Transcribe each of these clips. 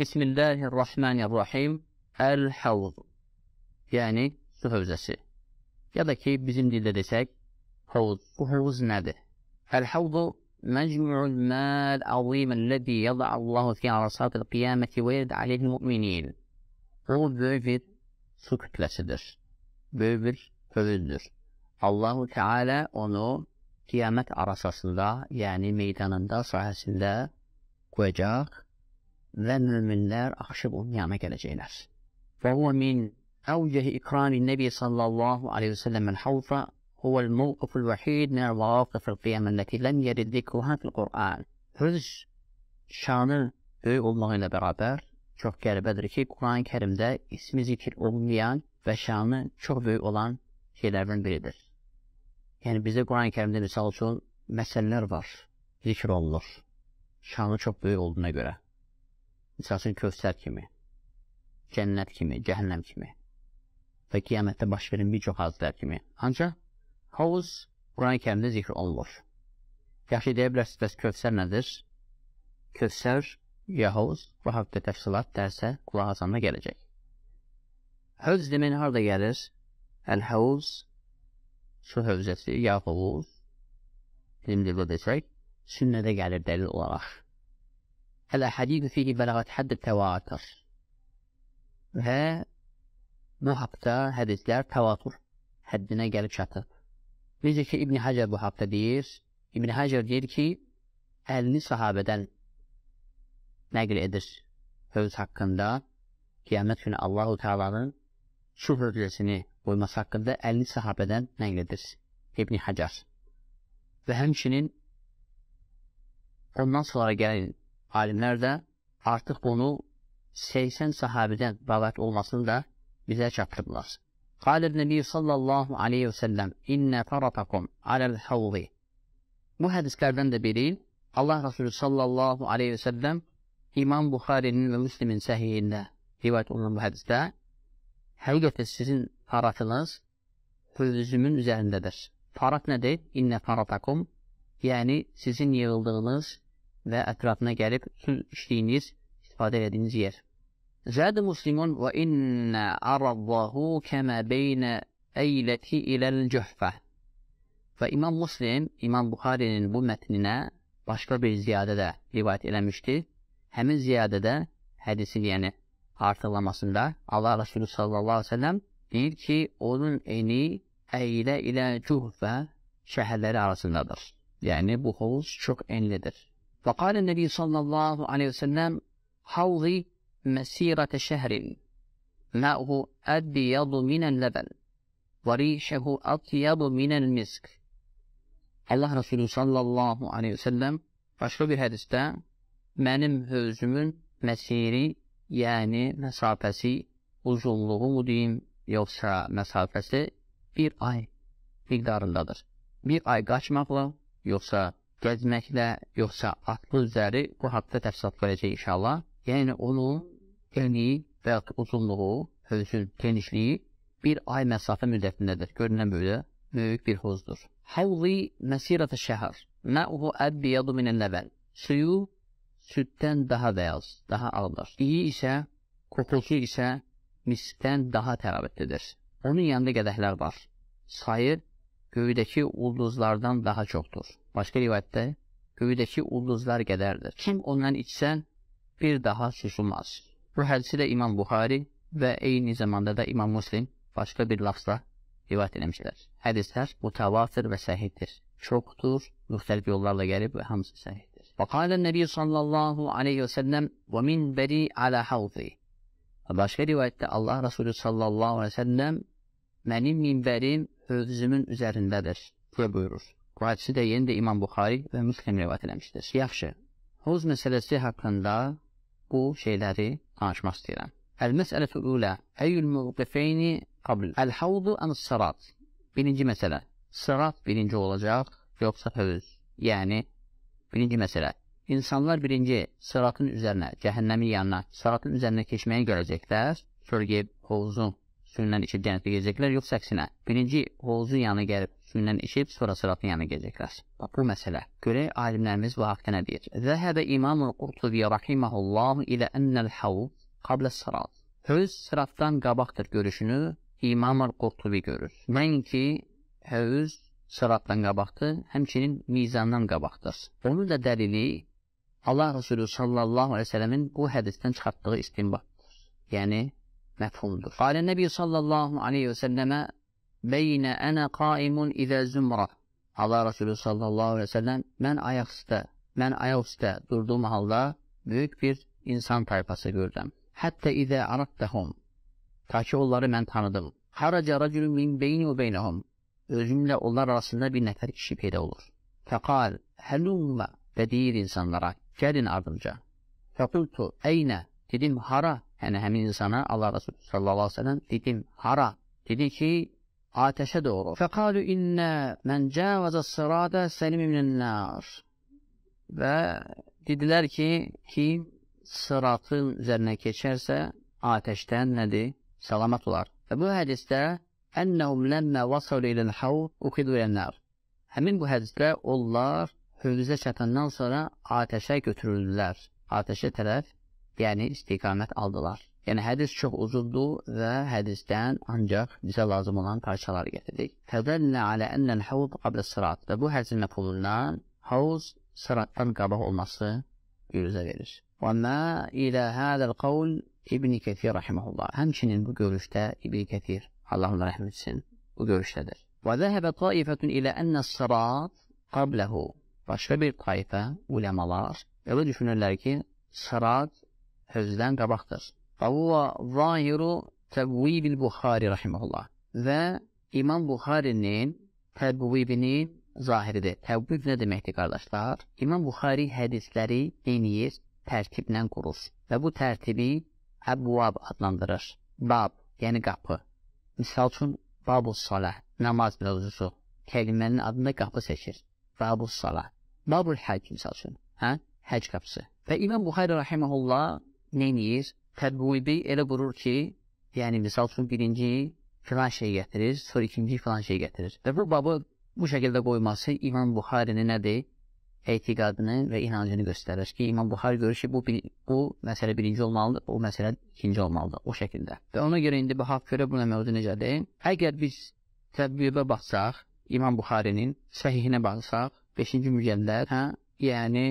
بسم الله الرحمن الرحيم الحوض yani su hövzəsi ya da ki bizim dildə desək havuz. Bu havuz nədir? El-havzu məcmu'ul mal azim allazi yada'u Allahu fi arasatil qiyaməti və yad'u aleyhi müminin. O böyük bir su kütləsidir. Böyük bir hövüzdür. Allahu Teala onu kıyamət arasasında, yəni meydanında, sahəsində qoyacaq ve müminler akşam umyana geleceğler. Ve huve min evcehi ikrami nebi sallallahu aleyhi ve sellem'in havfa huvel mevkiful vahid minel vakıfil kıyamendeki lem yerid zikruha fil Kur'an. Hız şanı büyük olmağıyla beraber çok garibedir ki Kur'an-ı Kerim'de ismi zikir olmayan ve şanı çok büyük olan şeylerden biridir. Yani bize Kur'an-ı Kerim'de misal için meseleler var. Zikir olunur. Şanı çok büyük olduğuna göre. Misal kövsər kimi, cənnət kimi, cəhənnəm kimi və qiyamətdə baş verin bir çox hazırlər kimi. Ancaq havuz Quran-ı kərimdə zikr olunur. Yaxşı deyə bilərsiniz, bəs kövsər nədir? Kövsər ya havuz bu haqda təfsilat dərsə qulaq asanda gələcək. Hövz deməyin harada gəlir? Əl-havuz, su hövzəsi, ya havuz, bizim dildə desək, sünnədə gəlir dəlil olaraq. الأحاديث فيه بلغت حد التواتر ها مو حقتا هذه تواتر حدنا قال شاطر ليش كي ابن حجر بو حقتا ديش ابن حجر ديش كي أهل نصها بدل ناقل إدش فوز حقن دا كيما فينا الله تعالى شوف شوفوا وما ومساكن دا أهل نصها بدل ناقل إدس ابن حجر فهمشنين النصر قال alimlər də artıq bunu 80 sahabidən rəvayət olmasını da bizə çatdırdılar. Qalə Nəbi sallallahu aleyhi və səlləm İnnə faratakum aləl havzi Bu hədislərdən də biri Allah Rasulü sallallahu aleyhi və səlləm İmam Buxarinin və Müslimin səhiyində rivayət olunan bu hədisdə həqiqətə sizin faratınız hövzümün üzərindədir. Farat nədir? İnnə faratakum yəni sizin yığıldığınız və ətrafına gəlib sülh işliyiniz, istifadə edədiyiniz yer. Zəd muslimun və innə araddahu kəmə beynə əyləti iləl cöhfə. Və İmam Muslim, İmam Buxarinin bu mətninə başqa bir ziyadə də rivayət eləmişdi. Həmin ziyadədə hədisin, yəni artırlamasında Allah Resulü sallallahu aleyhi ve selləm deyir ki, onun eni əylə ilə cühfə şəhərləri arasındadır. Yəni, bu hovuz çox enlidir. فقال النبي صلى الله عليه وسلم حوضي مسيرة شهر ماؤه أبيض من اللبن وريشه أطيب من المسك Allah Resulü sallallahu aleyhi ve sellem başqa bir hədisdə mənim hövzümün məsiri, yəni məsafəsi, uzunluğu mu deyim, yoxsa məsafəsi bir ay miqdarındadır. Bir ay qaçmaqla, yoxsa gəzməklə, yoxsa atlı üzəri bu haqda təfsilat verəcək inşallah. Yəni onun eni və yaxud uzunluğu, hövzün genişliyi bir ay məsafə müddətindədir. Görünən böylə böyük bir hovuzdur. Həvli məsirətə şəhər. Məuhu əbbiyadu minən nəvəl. Suyu süddən daha bəyaz, daha ağdır. İyi isə, kokusu isə miskdən daha tərabətlidir. Onun yanında qədəhlər var. Sayır göğüdeki ulduzlardan daha çoktur. Başka rivayette göğüdeki ulduzlar gederdir. Kim ondan içsen bir daha susulmaz. Bu hadisi de İmam Buhari ve aynı zamanda da İmam Muslim başka bir lafla rivayet etmişler. Hadisler mutavatir ve sahihtir. Çoktur, mühtelif yollarla gelip ve hamsı sahihtir. Fakale Nebi sallallahu aleyhi ve sellem ve min beri ala havzi. Başka rivayette Allah Resulü sallallahu aleyhi ve sellem benim minberim özümün üzərindədir, deyə buyurur. Qadisi də yeni də İmam Buxari və Müslim rivayət eləmişdir. Yaxşı, hovuz məsələsi haqqında bu şeyləri danışmaq istəyirəm. Əl-məsələtü ulə, əyyül müqtifeyni qabl, əl-havdu ən-sırat. Birinci məsələ, sırat birinci olacaq, yoxsa hövz, yəni birinci məsələ. İnsanlar birinci sıratın üzərinə, cəhənnəmin yanına, sıratın üzərinə keçməyi görəcəklər, sölgib, hovuzun suyundan içib dənizdə gedəcəklər, yoxsa əksinə. Birinci hovuzun yanına gəlib suyundan içib, sonra sıratın yanına gedəcəklər. Bax, bu məsələ. Görək, alimlərimiz bu haqda nə deyir? Zəhəbə imamul qurtubi rahiməhullahu ilə ennəl havuz qablə sırat. Hövz sıratdan qabaqdır görüşünü imamul qurtubi görür. Mən ki, hövz sıratdan qabaqdır, həmçinin mizandan qabaqdır. Onun da dəlili Allah Resulü sallallahu aleyhi ve sellemin bu hədisdən çıxartdığı istinbatdır. Yəni, mefhumdur. Kale Nebi sallallahu aleyhi ve selleme beyne ene kaimun ize zümra. Allah Resulü sallallahu aleyhi ve sellem ben ayaküstü, ben ayaküstü durduğum halde büyük bir insan tayfası gördüm. Hatta ize araktehum. Ta ki onları ben tanıdım. Haraca racülün min beyni ve beynehum. Özümle onlar arasında bir nefer kişi peyda olur. Fekal helumma ve değil insanlara. Gelin ardımca. Fekultu eyne. Dedim hara Yəni həmin insana Allah Resulü sallallahu aleyhi ve sellem dedim, hara? Dedi ki, ateşə doğru. Fəqalu innə mən cəvəzə sıradə səlim ibnənlər. Və dedilər ki, ki sıratın üzərinə keçərsə, ateşdən nədir? Salamat olar. Və bu hədisdə ənnəhum ləmmə vasalu iləl hav uqidu ilənlər. Həmin bu hədisdə onlar hövzə çatandan sonra ateşə götürüldülər. Ateşə tərəf yəni istiqamət aldılar. Yəni hədis çox uzundur və hədisdən ancaq bizə lazım olan parçaları gətirdik. Fədəllə alə ennəl havud qablə sırat və bu həczinlə pulundan havuz sıratdan qabaq olması görüzə verir. Və mə ilə hədəl qavl İbn-i Kəthir rəhməhullah. Həmçinin bu görüşdə İbn-i Kəthir, Allah ona rəhmət etsin, bu görüşdədir. Və zəhəbə taifətun ilə ennə sırat qabləhu. Başqa bir taifə, uləmalar, elə düşünürlər ki, sırat sözdən qabaqdır. Və bu zahiru təqvibil Buxari rəhiməhullah və İmam Buxarinin təqvibini zahiridir. Təqvib nə deməkdir, qardaşlar? İmam Buxari hədisləri eniyir, tərtiblə qurur və bu tərtibi əbvab adlandırır. Bab, yəni qapı. Misal üçün, babu salah, namaz mövzusu. Kəlimənin adında qapı seçir. Babu salah. Babul həcc, misal üçün. Hə? Həcc qapısı. Və İmam Buxari rəhiməhullah neyniyir? Tədbibi elə qurur ki, yəni misal üçün birinci filan şey gətirir, sonra ikinci filan şey gətirir. Və bu babı bu şəkildə qoyması İmam Buxarinin nədir? Eytiqadını və inancını göstərir ki, İmam Buxari görür ki, bu, bu məsələ birinci olmalıdır, o məsələ ikinci olmalıdır, o şəkildə. Və ona görə indi bu haqq görə buna mövzu necədir? Əgər biz tədbibə baxsaq, İmam Buxarinin səhihinə baxsaq, 5-ci mücəllər, hə, yəni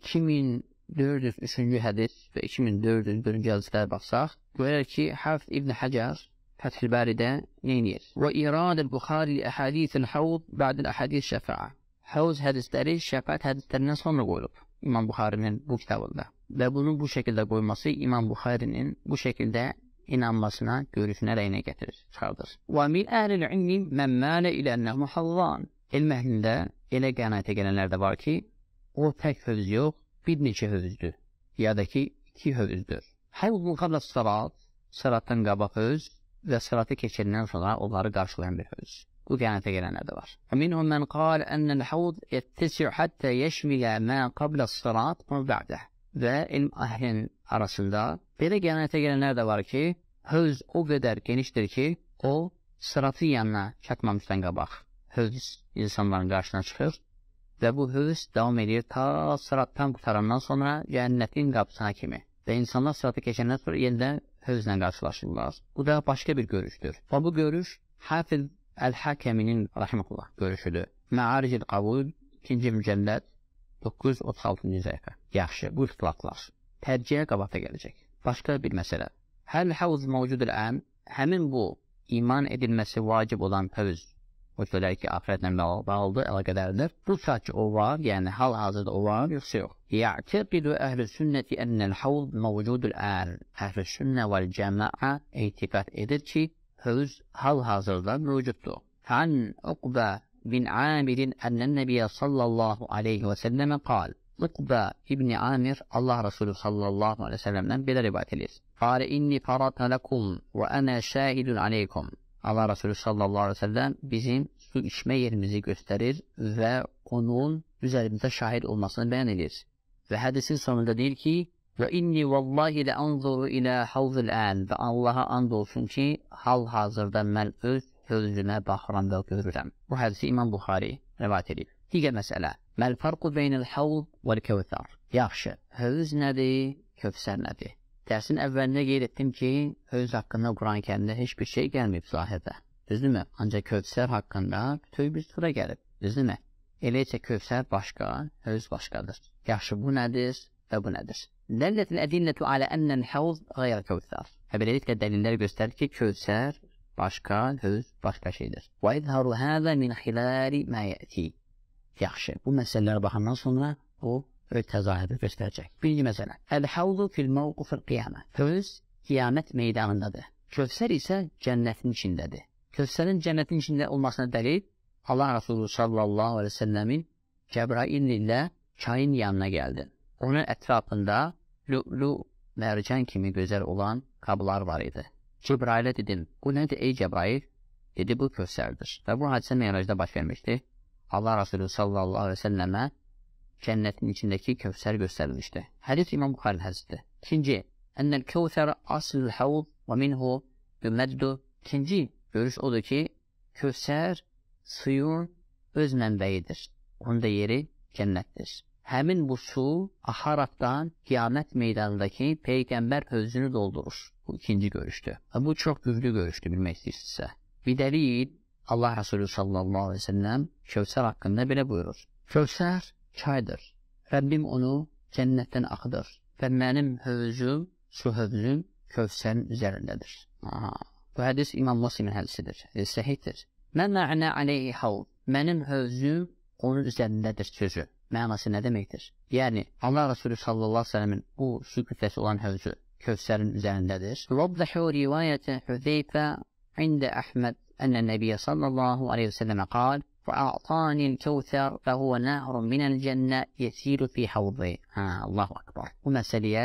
2000 403-cü hədis və 2401-ci hədislərə baxsaq, görək ki, Hafz İbn Həcər Fəthül Bəridə neynir? Və iradə Buxari əhadisin havud bədən əhadis şəfaə. Havuz hədisləri şəfaət hədislərindən sonra qoyulub İmam Buxarinin bu kitabında. Və bunu bu şəkildə qoyması İmam Buxarinin bu şəkildə inanmasına, görüşünə rəyinə gətirir, çıxardır. Və min əhlil ilmi mən mələ ilə ənəhu hallan. İlm əhlində elə qənaətə gələnlər də var ki, o tək öz yox, bir neçə hövzdür, ya da ki, iki hövzdür. Həvvun qabla sırat, sıratdan qabaq hövz və sıratı keçəndən sonra onları qarşılayan bir hövz. Bu qiyamətə gələnə də var. Minhum mən qal ənəl havd yəttəsiu həttə yəşmilə mə qabla sırat və bə'də. Və ilm əhlin arasında belə qiyamətə gələnlər də var ki, hövz o qədər genişdir ki, o sıratı yanına çatmamışdan qabaq hövz insanların qarşına çıxır Və bu hürs davam edir ta sıratdan qutarandan sonra cənnətin qapısına kimi. Və insanlar sıratı keçəndən sonra yenidən hürslə qarşılaşırlar. Bu da başqa bir görüşdür. Və bu görüş Hafiz Əl-Həkəminin rəhmətullah görüşüdür. Məaricil Qavud 2-ci mücəlləd 936-cı səhifə. Yaxşı, bu ixtilaflar. Tərciyə qabaqda gələcək. Başqa bir məsələ. Həl havz mövcudul ən, həmin bu iman edilməsi vacib olan fəvz hocalar ki axirətlə bağlıdır, əlaqədardır. Bu şək o var, yəni hal-hazırda o var, yoxsa yox. Yəqtiqidu əhl-i sünnəti ənəl havl məvcudul əl. Er. Əhl-i sünnə və cəmaə eytiqat edir ki, hövz hal-hazırda mövcuddur. Hən uqbə bin Amirin ənən nəbiyyə sallallahu aleyhi və səlləmə qal. Uqbə ibn-i Amir Allah Resulü sallallahu aleyhi və səlləmdən belə rivayət edir. Qari inni faratna lakum və ənə şəhidun aleykum. Allah Rasulü sallallahu aleyhi ve sellem bizim su içmə yerimizi göstərir və onun üzərimizdə şahid olmasını bəyan edir. Və hədisin sonunda deyir ki, Və inni vallahi lə anzuru ilə havzul ən və Allaha and olsun ki, hal-hazırda mən öz hövzünə baxıram və görürəm. Bu hədisi İmam Buxari rəvat edib. Digər məsələ, məl farqu beynəl havz vəl kəvthar. Yaxşı, hövz nədir, kövsər nədir? Dərsin əvvəlində qeyd etdim ki, öz haqqında Quran-Kərimdə heç bir şey gəlməyib zahirdə. Düzdürmü? Ancaq Kövsər haqqında bütöv bir surə gəlib. Düzdürmü? Elə isə Kövsər başqa, öz başqadır. Yaxşı, bu nədir və bu nədir? Dəllətül ədillətü alə ənən həvz qayr Kövsər. Və beləliklə dəlillər göstərir ki, Kövsər başqa, öz başqa şeydir. Və izharu həzə min xilari məyəti. Yaxşı, bu məsələlər baxandan sonra o öz təzahürü göstərəcək. Birinci məsələ. Əl-havlu fil mavqufil qiyamə. Hövz qiyamət meydanındadır. Kövsər isə cənnətin içindədir. Kövsərin cənnətin içində olmasına dəlil Allah Rasulü sallallahu aleyhi ve sellemin Cəbrail ilə çayın yanına gəldi. Onun ətrafında lü'lü mərcan kimi gözəl olan qablar var idi. Cəbrailə dedim, bu nədir ey Cəbrail? Dedi, bu kövsərdir. Və bu hadisə meyracda baş vermişdi. Allah Rasulü sallallahu aleyhi ve selləmə cennetin içindeki Kevser gösterilmişti. Hadis İmam Bukhari Hazretleri. İkinci, ennel Kevser asıl havud ve minhu ümeddu. İkinci görüş odur ki Kevser suyun öz menbeyidir. Onun da yeri cennettir. Hemin bu su aharaktan kıyamet meydanındaki peygamber özünü doldurur. Bu ikinci görüştü. Ve bu çok güçlü görüştü bilmek istiyorsa. Bir delil Allah Resulü sallallahu aleyhi ve sellem Kevser hakkında bile buyurur. Kevser çaydır. Rəbbim onu cənnətdən axıdır və mənim hövzüm, su hövzüm Kövsərin üzərindədir. Aha. Bu hədis İmam Muslimin hədisidir, e, səhiddir. Mən mə'nə aleyhi havv, mənim hövzüm onun üzərindədir sözü. Mənası nə deməkdir? Yəni, Allah Resulü sallallahu aleyhi ve sellemin bu su kütləsi olan hövzü Kövsərin üzərindədir. Vəbdəxu rivayətə Hüzeyfə ində Əhməd ənə Nəbiyyə sallallahu aleyhi ve sellemə qal, فأعطاني الكوثر فهو نهر من الجنة yəsir fi havzi. Ha, Allahu akbar. Bu məsələyə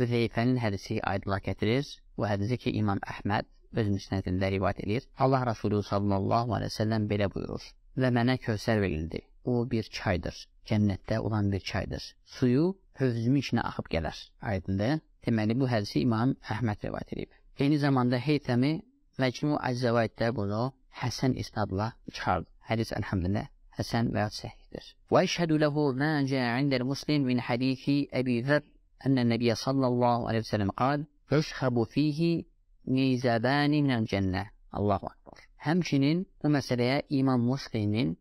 Hüzeyfənin hədisi aydınlıq gətirir və hədisi ki, İmam Əhməd öz müsnədində rivayət edir. Allah Rasulü sallallahu aleyhi ve sellem belə buyurur. Və mənə kövsər verildi. O bir çaydır. Cənnətdə olan bir çaydır. Suyu hövzümün içinə axıb gələr. Aydındır. Deməli, bu hədisi İmam Əhməd rivayət edib. Eyni zamanda Heytəmi Məcmu Əzzəvaiddə bunu حسن إسناد الله چهار حديث الحمد لله حسن ما صحيح وأشهد له ما جاء عند المسلم من حديث أبي ذر أن النبي صلى الله عليه وسلم قال يشخب فيه ميزبان من الجنة الله أكبر همشنين ومسألة إمام مسلم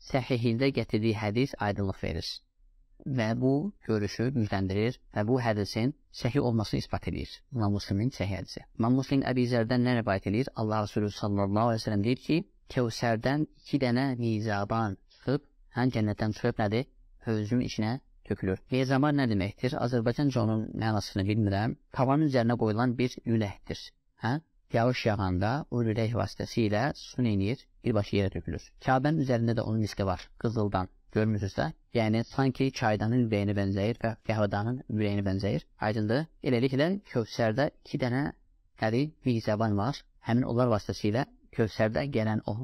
صحيح ذكر هذه حديث عيد الله فارس və bu görüşü gücləndirir və bu hədisin səhi olması isbat edir. İmam Müslimin səhi hədisi. İmam Müslim Əbi Zərdən nə rəvayət edir? Allah Resulü sallallahu aleyhi ve sellem deyir ki, Kevsərdən iki dənə nizaban çıxıb, hən cənnətdən çıxıb nədir? Hövzün içinə tökülür. Nizaban nə deməkdir? Azərbaycanca onun mənasını bilmirəm. Tavanın üzərinə qoyulan bir lüləkdir. Hə? Yağış yağanda o lülək vasitəsilə su eləyir, birbaşa yerə tökülür. Kəbənin üzərində də onun riski var, qızıldan. Görmürsünüz də? Yəni sanki çaydanın ürəyinə bənzəyir və qəhvədanın ürəyinə bənzəyir. Aydındır? Eləliklə Kövsərdə 2 dənə nədir? Mihzəban var. Həmin onlar vasitəsilə Kövsərdə gələn o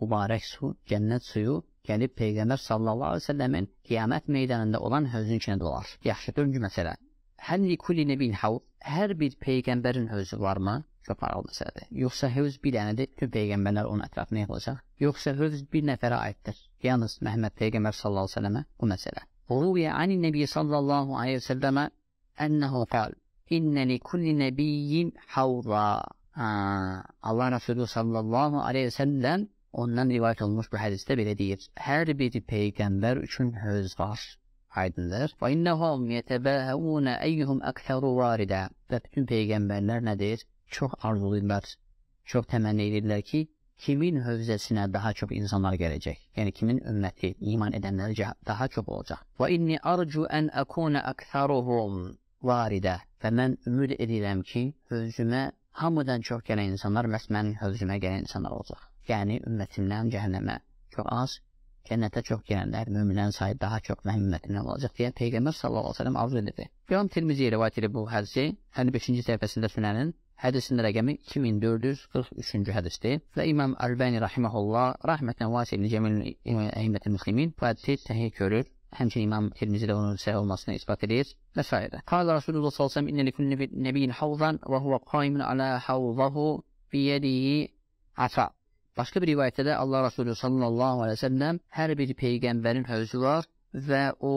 mübarək su, cənnət suyu gəlib Peyğəmbər sallallahu əleyhi və səlləmin qiyamət meydanında olan hövzün içinə dolar. Yaxşı, dördüncü məsələ. Həlli kulli nebin hav, hə-, hər bir peyğəmbərin hövzü varmı? köpər oldu sədədir. Yoxsa hövz bir dənədir, tüm peyğəmbərlər onun ətrafına yığılacaq. Yoxsa hövz bir nəfərə aiddir. Yalnız Məhəmməd peyğəmbər sallallahu əleyhi və səlləmə bu məsələ. Ruviyə anin nəbi sallallahu Aleyhi və səlləmə ennehu qal: "İnne li kulli nebiyyin havza." Allah Resulü sallallahu aleyhi ve sellem ondan rivayet olmuş bir hadiste belə deyir. Hər bir peyğəmbər üçün höz var. Aydındır. Və innahum yetebahun eyhum ekseru varida. Və bütün peyğəmbərlər nədir? çox arzu edirlər, çox təmənni edirlər ki, kimin hövzəsinə daha çox insanlar gələcək? Yəni kimin ümməti iman edənləri daha çox olacaq? Və inni arju an akuna aktharuhum varida. Və mən ümid edirəm ki, hövzümə hamıdan çox gələn insanlar məhz mənim hövzümə gələn insanlar olacaq. Yəni ümmətimdən cəhənnəmə çox az, cənnətə çox gələnlər, möminlərin sayı daha çox mənim ümmətimdən olacaq deyə Peyğəmbər sallallahu əleyhi və səlləm arzu edirdi. İmam Tirmizi rivayet edir bu hədisi 55-ci səhifəsində Sünənin Hədisin rəqəmi 2443-cü hədisdir və İmam Əlbəni rahimehullah rəhmətən vasil cəmil əimmətil müslimin bu hədisi təhqiq görür. Həmçinin İmam Tirmizi də onun səhih olmasını isbat edir və s. Qala Rasulullah sallallahu əleyhi və səlləm inna likulli nabiyyin havzan və huwa qaimun ala havzahu bi yadihi asa. Başqa bir rivayətdə də Allah Rasulü sallallahu əleyhi və səlləm hər bir peyğəmbərin hövzü var və o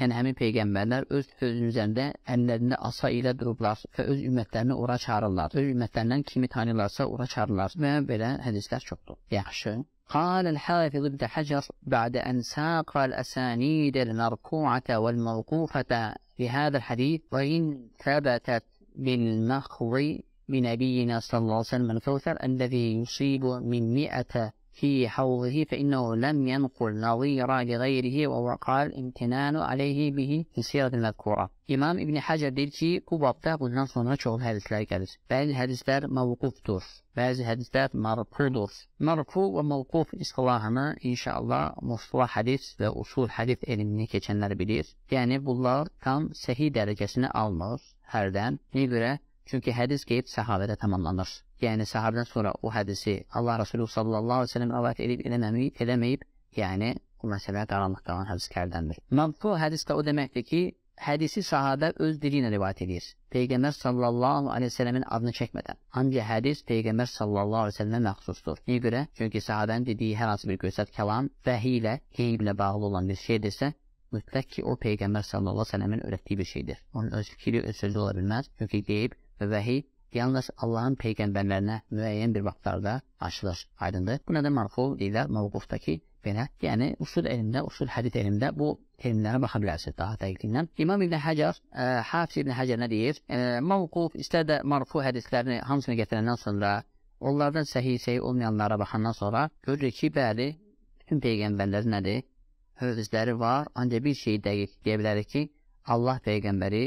Yəni həmin peyğəmbərlər öz sözünün üzərində əllərində asa ilə durublar və öz ümmətlərini ora çağırırlar. Öz ümmətlərindən kimi tanıyırlarsa ora çağırırlar və belə hədislər çoxdur. Yaxşı. قال الحافظ ابن حجر بعد أن ساق الأسانيد المرفوعة والموقوفة في هذا الحديث وإن ثبتت بالنخر بنبينا صلى الله عليه وسلم الكوثر الذي يصيب من مئة في حوضه فإنه لم ينقل نظير لغيره ووقع الامتنان عليه به في السيرة المذكورة. İmam İbn Həcər deyir ki, bu babda bundan sonra çox hədislər gəlir. Bəzi hədislər mavqufdur, bəzi hədislər marfudur. Marfu və mavquf istilahını inşallah mustalah hədis və usul hədis elmini keçənlər bilir. Yəni bunlar tam səhih dərəcəsini almır hərdən. Niyə görə? Çünki hədis qeyb səhabədə tamamlanır yəni sahabədən sonra o hədisi Allah Rasulü sallallahu aleyhi ve sellem əvət edib eləməyib, eləməyib, yəni bu məsələ qaranlıq qalan hədislərdəndir. Manfu hədis də o deməkdir ki, hədisi sahabə öz dili ilə rivayət edir. Peyğəmbər sallallahu aleyhi ve sellemin adını çəkmədən. Hangi hədis Peyğəmbər sallallahu aleyhi ve sellemə məxsusdur? Niyə görə? Çünki sahabənin dediyi hər hansı bir göstər kəlam vəhi ilə, qeyb ilə bağlı olan bir şeydirsə, mütləq ki, o Peyğəmbər sallallahu aleyhi ve sellemin öyrətdiyi bir şeydir. Onun öz fikri, öz sözü ola bilməz. Çünki qeyb və vəhi yalnız Allahın peyğəmbərlərinə müəyyən bir vaxtlarda açılır. Aydındır. Bu nədən marxuf deyirlər? Mavqufdakı belə. Yəni usul elmdə, usul hədis elmdə bu elmlərə baxa bilərsiniz daha dəqiqliklə. İmam İbn Həcər, ə, e, Hafiz İbn Həcər nə deyir? Ə, e, mavquf istər də marfu hədislərini hamısını gətirəndən sonra onlardan səhih səhih olmayanlara baxandan sonra görürük ki, bəli, bütün peyğəmbərlər nədir? Hövzləri var, ancaq bir şey dəqiq deyə bilərik ki, Allah peyğəmbəri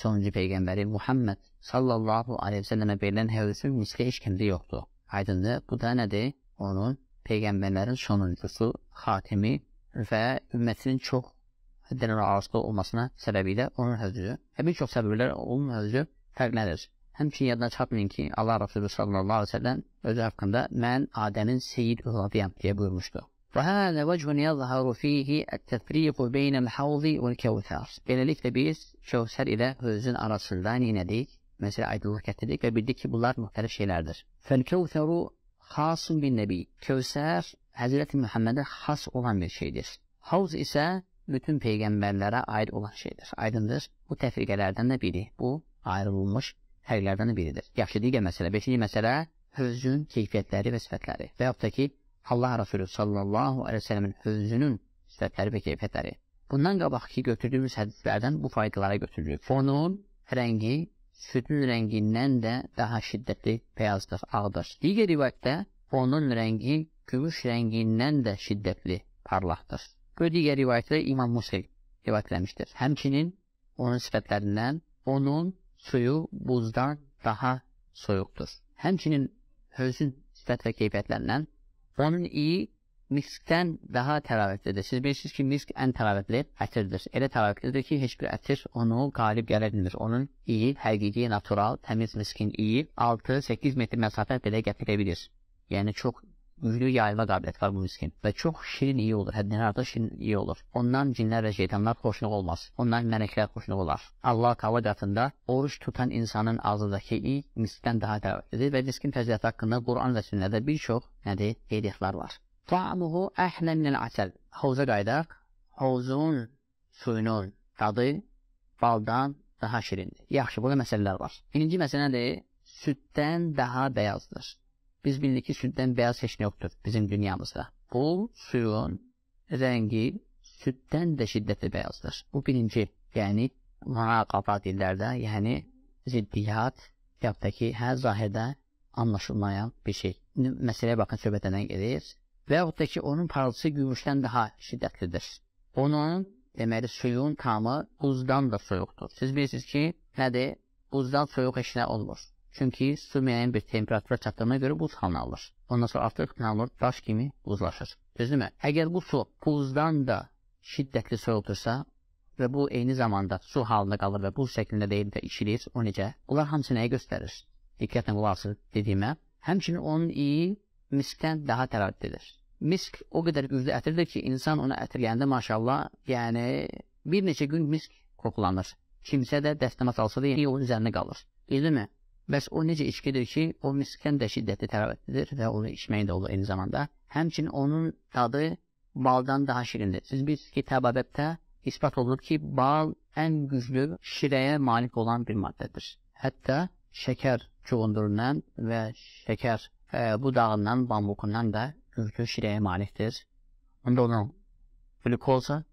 sonuncu peyğəmbəri Muhammed sallallahu aleyhi ve sellemə verilən həvəsin misli heç kimdə yoxdur. Aydındır, bu da nədir? Onun peyğəmbərlərin sonuncusu, xatimi və ümmətinin çox dinə arasında olmasına səbəbilə onun hövzü və bir çox səbəblər onun hövzü fərqlənir. Həmçin yadına çatmayın ki, Allah Rasulü sallallahu aleyhi ve sellem özü haqqında mən Adəmin seyid övladıyam deyə buyurmuşdu. فهذا وجه يظهر فيه التفريق بين الحوض والكوثر. Genellikle biz Kevser ile Hız'ın arasından inedik. Mesela aydınlık ettik ve bildik ki bunlar muhtelif şeylerdir. فَالْكَوْثَرُ خَاسٌ بِالنَّبِي Kevser Hz. Muhammed'e has olan bir şeydir. Havz ise bütün peygamberlere ait olan şeydir. Aydındır. Bu tefrikelerden de biri. Bu ayrılmış herlerden biridir. Yaxşı digər mesela, beşinci məsələ hövzün keyfiyyətləri və sifətləri və da ki, Allah Rasulü sallallahu aleyhi ve sellemin özünün sifətləri və keyfiyyətləri. Bundan qabaq ki, götürdüyümüz hədislərdən bu faydalara götürürük. Onun rəngi sütün rəngindən də daha şiddətli beyazlıq ağdır. Digər rivayətdə onun rəngi gümüş rəngindən də şiddətli parlaqdır. Bu digər rivayətdə İmam Muslim rivayətləmişdir. Həmçinin onun sifətlərindən onun suyu buzdan daha soyuqdur. Həmçinin hözün sifət və keyfiyyətlərindən Onun iyi miskdən daha təravətlidir. Siz bilirsiniz ki, misk ən təravətli ətirdir. Elə təravətlidir ki, heç bir ətir onu qalib gələ bilmir. Onun iyi, həqiqi, natural, təmiz miskin iyi 6-8 metr məsafə belə gətirə bilir. Yəni çox güclü yayılma qabiliyyəti var bu miskin və çox şirin iyi olur, həddindən artıq şirin iyi olur. Ondan cinlər və şeytanlar xoşluq olmaz, ondan mələklər xoşluq olar. Allah Taala qatında oruç tutan insanın ağzındakı iy miskdən daha təvəkküdür və miskin fəziyyəti haqqında Quran və sünnədə bir çox nədir? Qeydiyyatlar var. Ta'muhu əhlə minəl əsəl. Hovuza qayıdaq. Hovuzun suyunun dadı baldan daha şirindir. Yaxşı, burada məsələlər var. Birinci məsələ nədir? Süddən daha bəyazdır. Biz bildik ki, süddən bəyaz heç nə yoxdur bizim dünyamızda. Bu suyun rəngi süddən də şiddətli bəyazdır. Bu birinci, yəni maqaba dillərdə, yəni ziddiyyat, kitabdakı hər zahirdə anlaşılmayan bir şey. İndi məsələyə baxın, söhbətdən gedir. Və yaxud da ki, onun parıltısı gümüşdən daha şiddətlidir. Onun, deməli, suyun tamı buzdan da soyuqdur. Siz bilirsiniz ki, nədir? Buzdan soyuq heç nə olmur. Çünki su müəyyən bir temperatura çatdığına görə buz halına alır. Ondan sonra artıq nə olur? Daş kimi buzlaşır. Düzdürmü? Əgər bu su buzdan da şiddətli soyuqdursa və bu eyni zamanda su halında qalır və buz şəklində deyil də içilir, o necə? Bunlar hamısı nəyi göstərir? Diqqətlə qulaqsız dediyimə. Həmçinin onun iyi miskdən daha tərəddüd edir. Misk o qədər güclü ətirdir ki, insan onu ətirgəndə maşallah, yəni bir neçə gün misk qoxulanır. Kimsə də dəstəmə salsa da, yəni onun üzərində qalır. Bildinmi? Bəs o necə içkidir ki, o miskən də şiddətli təravətlidir və onu içməyin də olur eyni zamanda. Həmçinin onun dadı baldan daha şirindir. Siz bilirsiniz ki, təbabətdə ispat olunur ki, bal ən güclü şirəyə malik olan bir maddədir. Hətta şəkər çuğundurundan və şəkər e, budağından, bambukundan da güclü şirəyə malikdir. Onda onun glukoza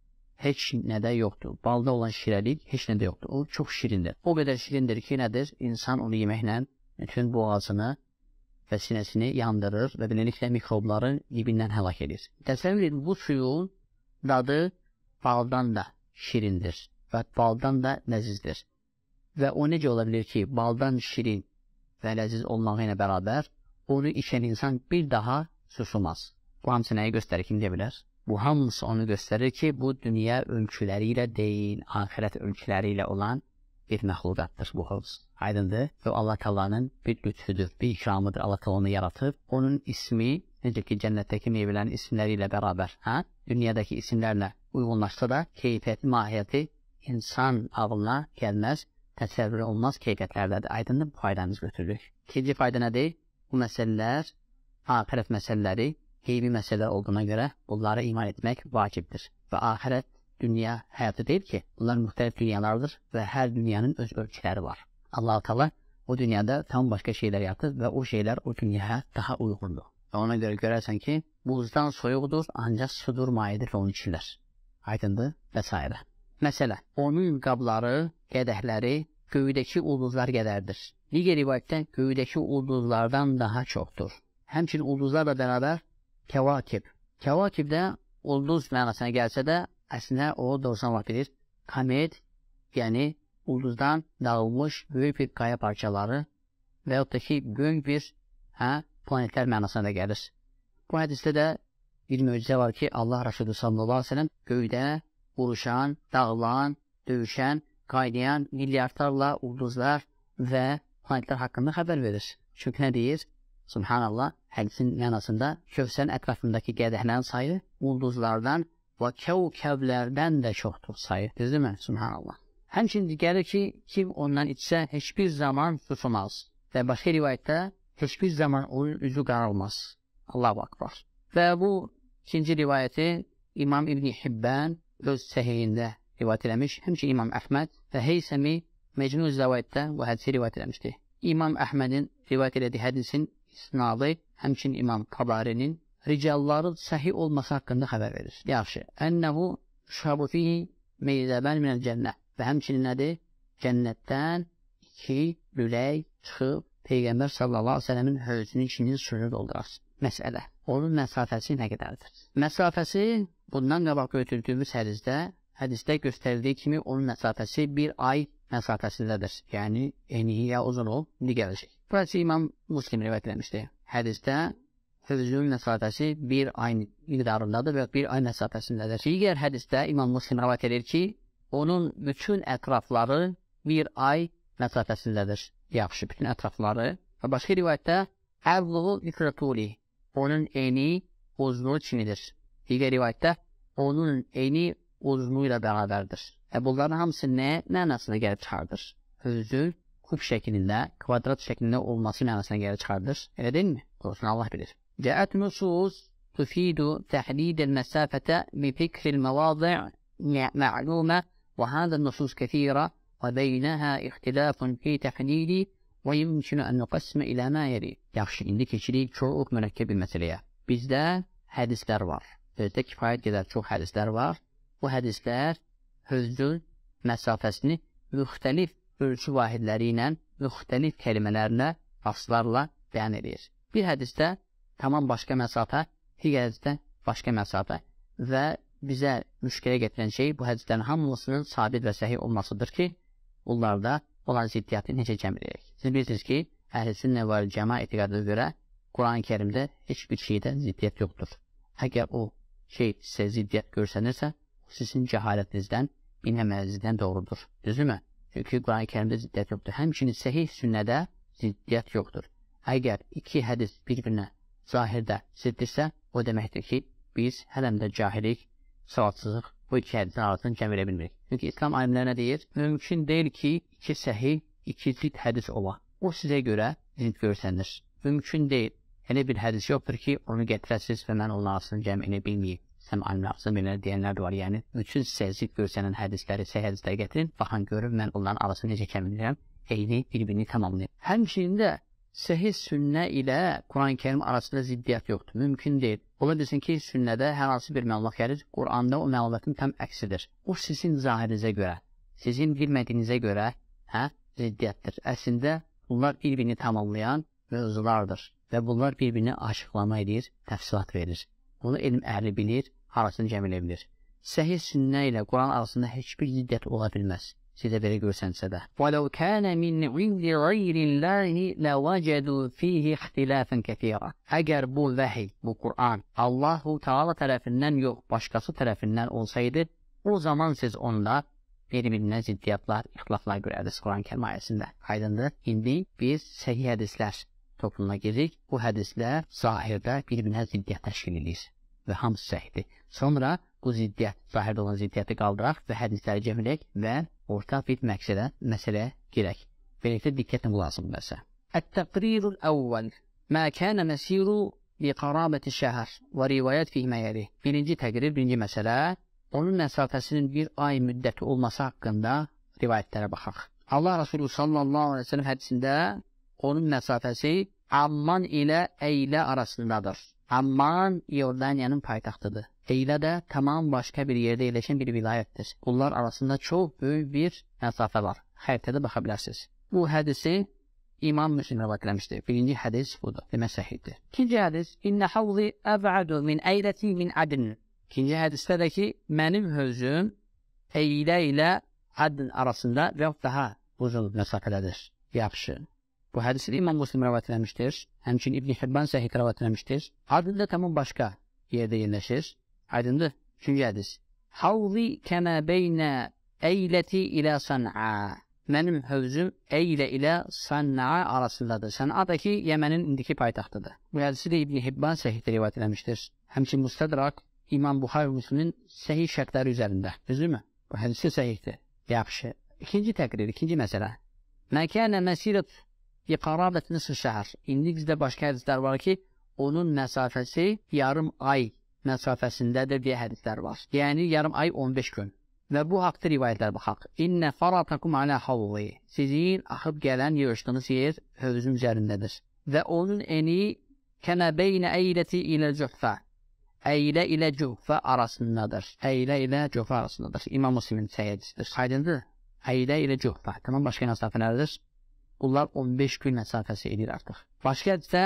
heç nədə yoxdur. Balda olan şirəlik heç nədə yoxdur. O çox şirindir. O qədər şirindir ki, nədir? İnsan onu yeməklə bütün boğazını və sinəsini yandırır və beləliklə mikrobları dibindən həlak edir. Təsəvvür edin, bu suyun dadı baldan da şirindir və baldan da ləzizdir. Və o necə ola bilir ki, baldan şirin və ləziz olmağı ilə bərabər onu içən insan bir daha susumaz. Bu hamısı nəyi göstərir, kim deyə bilər? Bu hamısı onu göstərir ki, bu dünya ölçüləri ilə deyil, axirət ölçüləri ilə olan bir məxluqatdır bu havuz. Aydındır? Və Allah Taala'nın bir lütfüdür, bir ikramıdır. Allah Taala onu yaratıb. Onun ismi necə ki cənnətdəki meyvələrin isimləri ilə bərabər, hə? Dünyadakı isimlərlə uyğunlaşsa da keyfiyyəti, mahiyyəti insan ağlına gəlməz, təsəvvür olunmaz keyfiyyətlərdədir. Aydındır? Bu faydamız götürürük. İkinci fayda nədir? Bu məsələlər, axirət məsələləri heyvi məsələ olduğuna görə bunlara iman etmək vacibdir. Və ahirət dünya həyatı deyil ki, bunlar müxtəlif dünyalardır və hər dünyanın öz ölçüləri var. Allah-u Teala o dünyada tam başqa şeylər yatır və o şeylər o dünyaya daha uyğundur. Və ona görə görərsən ki, buzdan soyuqdur, ancaq sudur mayedir onun içindər. Aydındır və s. Məsələ, onun qabları, qədəhləri göydəki ulduzlar qədərdir. Digər rivayətdə göydəki ulduzlardan daha çoxdur. Həmçinin ulduzlarla bərabər kəvakib. Kəvakib də ulduz mənasına gəlsə də, əslində o doğrudan vaxtidir. Komet, yəni ulduzdan dağılmış böyük bir qaya parçaları və yaxud da ki, böyük bir hə, planetlər mənasına da gəlir. Bu hədisdə də bir möcüzə var ki, Allah Rasulü sallallahu aleyhi ve sellem göydə vuruşan, dağılan, döyüşən, qaynayan milyardlarla ulduzlar və planetlər haqqında xəbər verir. Çünki nə deyir? Subhanallah hadisin yanasında kövsənin etrafındaki qədəhlərin sayı ulduzlardan və kəvkəvlərdən de çoktur sayı. Düzdürmü? Subhanallah. şimdi gerek ki, kim ondan içsə hiçbir zaman susmaz ve başqa rivayətdə hiçbir zaman onun üzü qaralmaz. Allahu akbar. Ve bu ikinci rivayəti İmam İbni Hibban öz səhihində rivayət eləmiş. Həmçinin İmam Əhməd Ve Heysəmi Mecnun Zəvayətdə bu hədisi rivayət eləmişdir. İmam Əhmədin rivayət elədiyi hədisin İsnalı, həmçin İmam Tabarinin ricalları səhi olması haqqında xəbər verir. Yaxşı, ənnəhu şəbu fihi meyzəbən minəl cənnə və həmçinin nədir? Cənnətdən iki lülək çıxıb Peyğəmbər sallallahu aleyhi ve sələmin höyüsünün içinin suyunu doldurasın. Məsələ, onun məsafəsi nə qədərdir? Məsafəsi bundan qabaq götürdüyümüz hədisdə, hədisdə göstərildiyi kimi onun məsafəsi bir ay məsafəsindədir. Yəni, eniyi ya uzun o, digərəcək. Burası İmam Muslim rivayet etmişti. Hadiste Hüzün nesatesi bir aynı miqdarındadır ve bir aynı nesatesindədir. Digər hadiste İmam Muslim rivayet edir ki, onun bütün etrafları bir ay məsafəsindədir. Yaxşı, bütün etrafları. Və başka rivayette, Əvlu ikratuli, onun eni uzunluğu çinidir. Digər rivayette, onun eni uzunluğu ilə bərabərdir. E bunların hamısı nə, nə nəsinə gəlib çıxardır? Hüzün kub şeklində, kvadrat şəklində olması mənasına gələ çıxardır. Elə mi? Olsun, Allah bilir. Cəət nusus tufidu təhdidil məsafətə bi fikril məvazı məlumə və hədə nusus kəthirə və beynəhə ixtilafun fi təhdidi və yümkünü ən nüqəsmə ilə mə yeri. Yaxşı, indi keçirik çox mürəkkəb bir məsələyə. Bizdə hədislər var. Sözdə kifayət qədər çox hədislər var. Bu hədislər hüzdül məsafəsini müxtəlif ölçü vahidləri ilə müxtəlif kəlimələrlə, aslarla bəyan edir. Bir hədisdə tamam başqa məsafə, digər hədisdə başqa məsafə və bizə müşkələ gətirən şey bu hədislərin hamısının sabit və səhih olmasıdır ki, onlarda olan ziddiyyəti necə cəm edək? Siz bilirsiniz ki, əhl-sünnə və cəma etiqadına görə Quran-ı Kerimdə heç bir şeydə ziddiyyət yoxdur. Əgər o şey sizə ziddiyyət görsənirsə, sizin cəhalətinizdən, inəməzlikdən doğrudur. Düzmü? Çünki Qurani Kərimdə ziddiyyət yoxdur. Həmçinin səhih sünnədə ziddiyyət yoxdur. Əgər iki hədis bir-birinə zahirdə ziddirsə, o deməkdir ki, biz hələm də cahilik, salatsızlıq bu iki hədisin arasını cəm verə bilmirik. Çünki İslam alimləri nə deyir? Mümkün deyil ki, iki səhih, iki zidd hədis ola. O sizə görə zidd görsənir. Mümkün deyil. Elə bir hədis yoxdur ki, onu gətirəsiz və mən onun arasını cəm edə bilməyim həm alimlərxsən belə deyənlər də var. Yəni bütün səcid görsənən hədisləri səhih hədislər gətirin, baxın görün mən onların arasını necə kəmirəm, eyni bir-birini tamamlayır. Həmçinin səhih sünnə ilə Quran-Kərim arasında ziddiyyət yoxdur. Mümkün deyil. Ola bilsin ki, sünnədə hər hansı bir məlumat gəlir, Quranda o məlumatın tam əksidir. O sizin zahirinizə görə, sizin bilmədiyinizə görə, hə, ziddiyyətdir. Əslində bunlar bir-birini tamamlayan mövzulardır və bunlar bir-birini açıqlama edir, təfsilat verir. Bunu elm əhli bilir harasını cəm elə bilir. Səhih sünnə ilə Quran arasında heç bir ziddət ola bilməz. Sizə belə görsənsə də. وَلَوْ كَانَ مِنْ عِنْدِ غَيْرِ اللَّهِ لَوَجَدُوا فِيهِ اِخْتِلَافًا كَثِيرًا Əgər bu vəhiy, bu Quran Allahu Teala tərəfindən yox, başqası tərəfindən olsaydı, o zaman siz onunla bir-birinə ziddiyyatlar, ixtilaflar görərdiniz Quran-Kərim ayəsində. Aydındır? İndi biz səhih hədislər toplumuna girik. Bu hədislər zahirdə bir-birinə ziddiyyət təşkil edir və hamısı səhvdir. Sonra bu ziddiyyət, zahirdə olan ziddiyyəti qaldıraq və hədisləri cəmilək və orta bir məqsədə, məsələyə girək. Beləliklə, diqqətlə bu lazımdır məsələ. Ət-təqrirul əvvəl Mə kənə məsiru bi qarabəti şəhər və rivayət fih məyəri. Birinci təqrir, birinci məsələ, onun məsafəsinin bir ay müddəti olması haqqında rivayətlərə baxaq. Allah Resulü sallallahu aleyhi ve sellem hədisində onun məsafəsi Amman ilə Eylə arasındadır. Amman Yordaniyanın paytaxtıdır. Heylə də tamam başqa bir yerdə yerləşən bir vilayətdir. Bunlar arasında çox böyük bir məsafə var. Xəritədə baxa bilərsiniz. Bu hədisi İmam Müslim rivayet etmişdir. Birinci hədis budur. Demək səhihdir. İkinci hədis: "İnne havzi ab'adu min aylati min adn." İkinci hədisdə də ki, mənim hövzüm Heylə ilə Adn arasında və daha uzun məsafədədir. Yaxşı. Bu hadisi de İmam Müslim rivayet etmiştir. Hemçin İbn Hibban sahih rivayet etmiştir. Ardında tamam başka yerde yerleşir. Aydındır. Üçüncü hadis. Havzi kema beyne eyleti ila san'a. Benim hövzüm Eyle ile San'a arasındadır. San'a'daki Yemen'in indiki paytaxtıdır. Bu hadisi de İbn Hibban sahih rivayet etmiştir. Hemçin Mustadrak İmam Buhari Müslim'in sahih üzerinde. üzərində. Düzdürmü? Bu hadisi sahihdir. Yaxşı. İkinci təkrir, ikinci məsələ. Məkənə məsirət Yeqarabət nisr şəhər. İndi bizdə başqa hədislər var ki, onun məsafəsi yarım ay məsafəsindədir deyə hədislər var. Yəni yarım ay 15 gün. Və bu haqda rivayətlər baxaq. İnnə faratakum alə havli. Sizin axıb gələn yığışdığınız yer hövzün üzərindədir. Və onun eni kənə beynə əyləti ilə cüffə. Əylə ilə cüffə arasındadır. Əylə ilə cüffə arasındadır. İmam Müslimin səyyidisidir. Saydındır. Əylə ilə cüffə. Tamam, başqa nəsafələrdir. Bunlar 15 gün məsafəsi edir artıq. Başqa hədisdə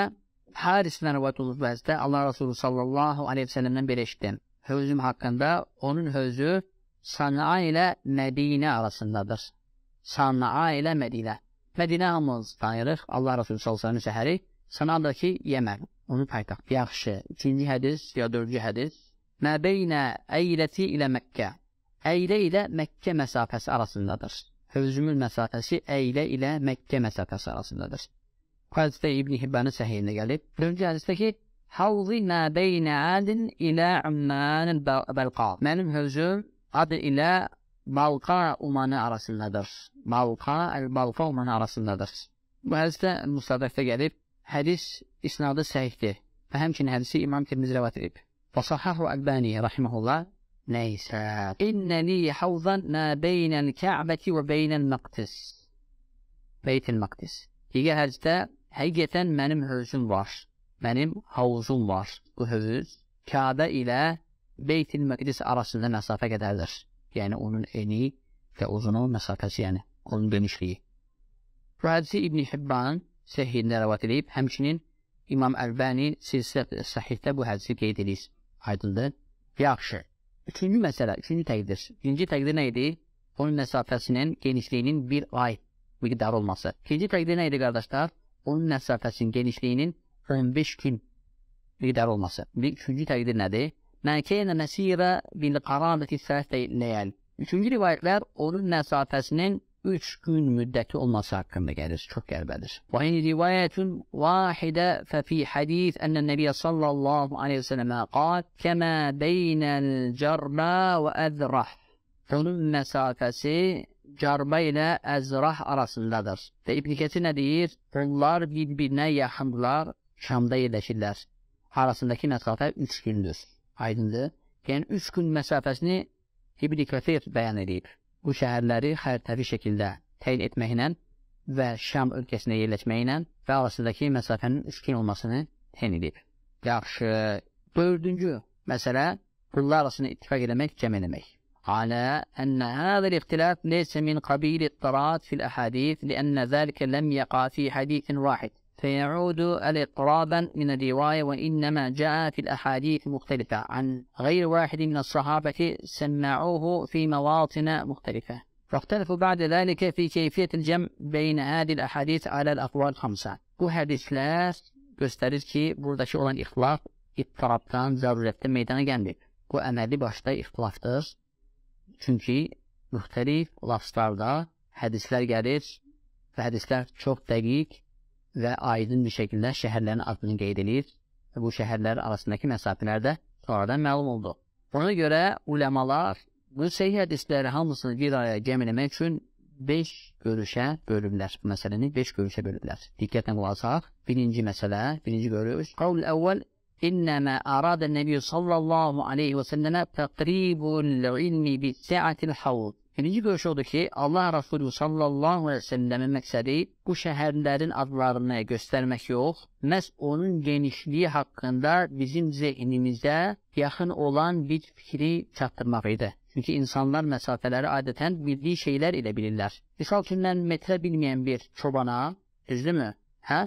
Harisdən rivayət olunmuş bu hədisdə Allah Resulü sallallahu aleyhi ve sellemdən belə eşitdim. Hövzüm haqqında onun hövzü Sanaa ilə Mədinə arasındadır. Sanaa ilə Mədinə. Mədinə hamımız tanıyırıq. Allah Resulü sallallahu aleyhi ve şəhəri Sanadakı Yəmən. Onun paytaxt. Yaxşı. İkinci hədis ya dördüncü hədis. Məbeynə əyləti ilə Məkkə. Əylə ilə Məkkə məsafəsi arasındadır hövzümün məsafəsi Əylə ilə Məkkə məsafəsi arasındadır. Bu hədisdə İbn Hibbanın səhiyində gəlib. Dördüncü hədisdəki Havzi mə beynə adin ilə Ummanın bəlqa. Mənim hövzüm adı ilə Balqa Umanı arasındadır. Balqa, Əl-Balqa Umanı arasındadır. Bu hədisdə müstədəfdə gəlib. Hədis isnadı səhihdir və həmçinin hədisi İmam Tirmizi rəvat edib. Və sahahu Əlbani rahimehullah ليس إن لي حوضا ما بين الكعبة وبين المقدس بيت المقدس يجهزت هيجة منم هرزون واش منم هوزون واش وهرز كعبة إلى بيت المقدس أرسل لنا صفة كدالر يعني أولن إني فأوزنو مسافة يعني أولن بمشري فهزي ابن حبان سهيد نرواتليب همشنين إمام ألباني سيسر صحيح تبو هدسي كيدليس أيضا يأخشر Üçüncü məsələ, üçüncü təqdir. Birinci təqdir nə idi? Onun məsafəsinin genişliyinin bir ay miqdar olması. İkinci təqdir nə idi qardaşlar? Onun məsafəsinin genişliyinin 15 gün miqdar olması. Bir üçüncü təqdir nədir? Məkəyə məsirə bil qarabəti səhətə ləyəl. Yəni? Üçüncü rivayətlər onun məsafəsinin üç gün müddəti olması haqqında gəlir. Çox qəribədir. Və in rivayətun vahidə fə fi hadis ənə nəbiyyə sallallahu aleyhi və sələmə qal kəmə beynəl cərbə və əzrah. Onun məsafəsi cərbə ilə əzrah arasındadır. Və İbn Kəsir nə deyir? Onlar bir-birinə yaxındırlar, Şamda yerləşirlər. Arasındakı məsafə 3 gündür. Aydındır? Yəni 3 gün məsafəsini İbn Kəsir bəyan edib bu şəhərləri xəritəvi şəkildə təyin etməklə və Şam ölkəsinə yerləşməklə və arasındakı məsafənin üstün olmasını təyin edib. Yaxşı, dördüncü məsələ qullar arasında ittifaq eləmək, cəm eləmək. على أن هذا الاختلاف ليس من قبيل الطرات في الأحاديث لأن ذلك لم يقع في حديث واحد فيعود الاقرابا من الرواية وإنما جاء في الأحاديث المختلفة عن غير واحد من الصحابة سمعوه في مواطن مختلفة فاختلفوا بعد ذلك في كيفية الجمع بين هذه الأحاديث على الأقوال الخمسة وهذه ثلاث gösterir ki buradakı olan ixtilaf ittirabdan, zərurətdən meydana gəlmir. Bu emeli başta ixtilafdır. Çünkü müxtelif lafzlarda hadisler gelir ve hadisler çok dakik ve aydın bir şekilde şehirlerin adını qeyd edir və bu şehirler arasındaki məsafələr də sonradan məlum oldu. Buna göre uləmalar bu səhih hədisləri hamısını bir araya gəmələmək için 5 görüşe bölüblər. Bu məsələni 5 görüşə bölüblər. Diqqətlə qulaqsaq, birinci mesele, birinci görüş. Qavl əvvəl إنما أراد النبي صلى الله عليه وسلم ilmi bi بالسعة الحوض Birinci görüş odur ki, Allah Rasulü sallallahu aleyhi ve selləmin məqsədi bu şəhərlərin adlarını göstərmək yox, məhz onun genişliyi haqqında bizim zehnimizdə yaxın olan bir fikri çatdırmaq idi. Çünki insanlar məsafələri adətən bildiyi şeylər ilə bilirlər. Misal üçün, mən metrə bilməyən bir çobana, düzdürmü? Hə?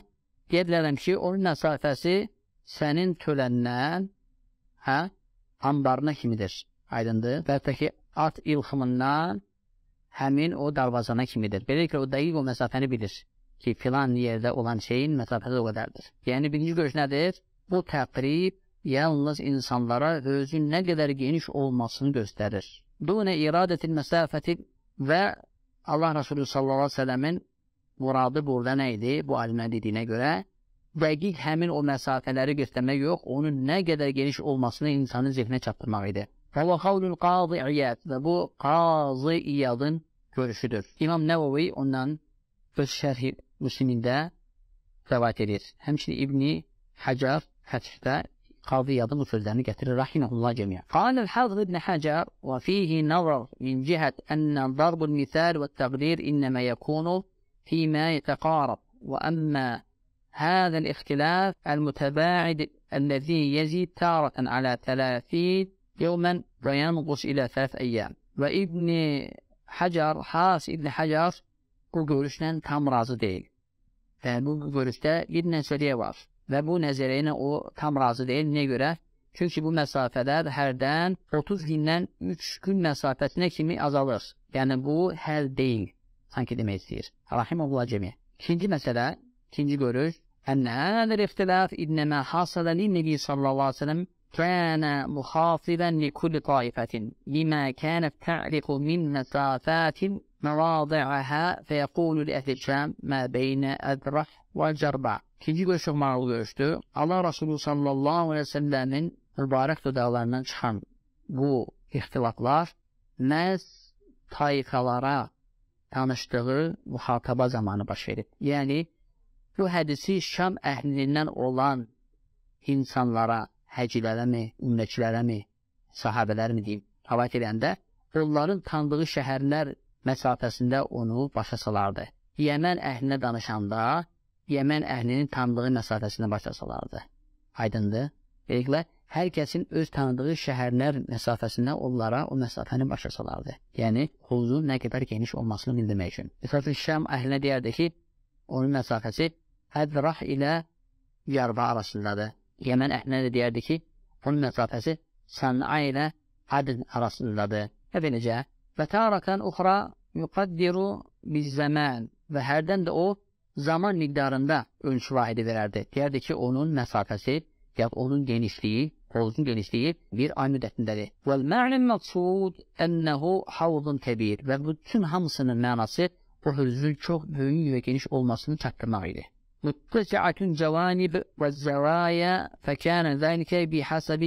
Deyə bilərəm ki, onun məsafəsi sənin töləndən, hə? Andarına kimidir. Aydındır. Və hətta ki, art ilxımından həmin o darvazana kimidir. Beləliklə, o dəqiq o məsafəni bilir ki, filan yerdə olan şeyin məsafəsi o qədərdir. Yəni, birinci görüş nədir? Bu təqrib yalnız insanlara özün nə qədər geniş olmasını göstərir. Dunə iradətin məsafəti və Allah Rasulü sallallahu aleyhi ve sələmin muradı burada nə idi? Bu alimlər dediyinə görə, dəqiq həmin o məsafələri göstərmək yox, onun nə qədər geniş olmasını insanın zihninə çatdırmaq idi. فهو قول الqazi Iyad ve bu Qazi İyad'ın görüşüdür. İmam Nevevi ondan öz şerhi Müslim'inde rivayet edir. Hemçinin İbni Hacar Feth'de Qazi İyad'ın bu sözlerini getirir. Rahimahullah cemiyen. قال الحافظ ابن حجر وفيه نظر من جهة أن ضرب المثال والتقدير إنما يكون فيما يتقارب وأما هذا الاختلاف المتباعد الذي يزيد تارة على ثلاثين يوما وينقص إلى ثلاث أيام وابن Hacar, Has İbni Hacar bu görüşlə tam razı deyil. Və bu görüşdə bir nəzəriyə var. Və bu nəzəriyə ilə o tam razı deyil. Niyə görə? Çünki bu məsafələr hərdən 30 gündən 3 gün məsafəsinə kimi azalır. Yəni bu hər deyil. Sanki demək istəyir. Rahim Allah cəmi. İkinci məsələ, ikinci görüş. Ənə ələr ixtilaf idnəmə hasələli nebi sallallahu aleyhi ve sellem كان محافظا لكل طائفة لما كانت تعرق من مسافات مواضعها فيقول لأهل الشام ما بين أذرح وجربع. İkinci görüşü mağlup görüştü. Allah Resulü sallallahu aleyhi ve sellemin mübarek dudağlarından çıkan bu ihtilaflar məhz tayfalara tanışdığı mühataba zamanı baş verir. Yəni, bu hədisi Şam əhlindən olan insanlara həcilərəmi, ümməklərəmi, sahabələrmi deyim, havat edəndə onların tanıdığı şəhərlər məsafəsində onu başa salardı. Yəmən əhlinə danışanda Yəmən əhlinin tanıdığı məsafəsində başa salardı. Aydındır. Beləliklə, hər kəsin öz tanıdığı şəhərlər məsafəsində onlara o məsafəni başa salardı. Yəni, huzun nə qədər geniş olmasını bildirmək üçün. Üstəlik, Şəm əhlinə deyərdi ki, onun məsafəsi Hədrah ilə Yarba arasındadır. Yəmən əhlinə də deyərdi ki, onun məsafəsi Səna ilə Adın arasındadır. Həbə necə? Və tarəkən uxra yuqaddiru bizzəmən və hərdən də o zaman miqdarında ölçü vahidi verərdi. Deyərdi ki, onun məsafəsi ya onun genişliyi, hovuzun genişliyi bir ay müddətindədir. Vəl mə'lum məqsud ənəhu havuzun kəbir və bütün hamısının mənası bu hövzün çox böyük və geniş olmasını çatdırmaq idi. متسعة الجوانب والزوايا فكان ذلك بحسب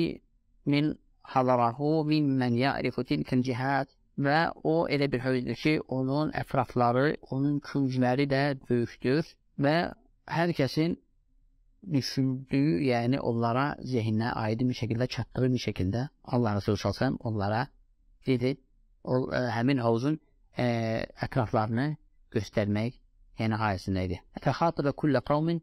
من حضره mimmen ya'rifu tilkel cihat ve o ele bir hözdür onun ətrafları, onun küncləri də böyükdür və hər kəsin düşündüyü, onlara zehninə aid bir şəkildə, çatdığı bir şəkildə Allah Resulü salsam onlara dedi, o, ə, e, həmin hovuzun ə, e, ətraflarını göstərmək ينعاد سنده فخاطب كل قوم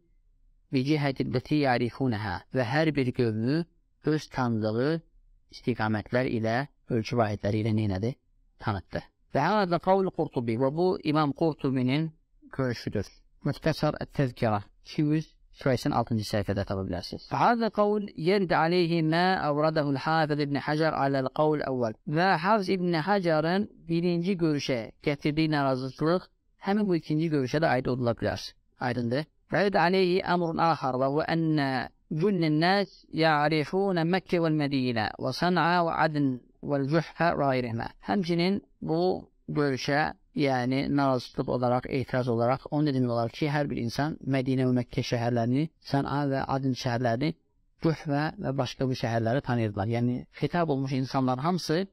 بجهة التي يعرفونها ve her bir gönlü öz tanıdığı istikametler ile ölçü vahitleriyle neyledi? Tanıttı. Ve hâda kavl Kurtubi ve bu İmam Kurtubi'nin görüşüdür. Mühtesar Tezkira 200 suresinin 6. sayfada tapabilirsiniz. فهذا قول يرد عليه ما أورده الحافظ ابن حجر على القول الأول. Ve Hafız ibn Hacer'ın birinci görüşe getirdiğine razılık Hem bu ikinci görüşe de ait olabilir. Aydındır. Ferid aleyhi emrun ahar ve hu enne cüllin nâs ya'rifûne Mekke vel Medine ve San'a ve Adn vel Cuhfe gayrihme. Hemçinin bu görüşe yani narazılık olarak, itiraz olarak onu dediğim olarak ki her bir insan Medine ve Mekke şehirlerini, San'a ve Adın şehirlerini, Cuhve ve başka bu şehirleri tanırdılar. Yani hitap olmuş insanlar hamısı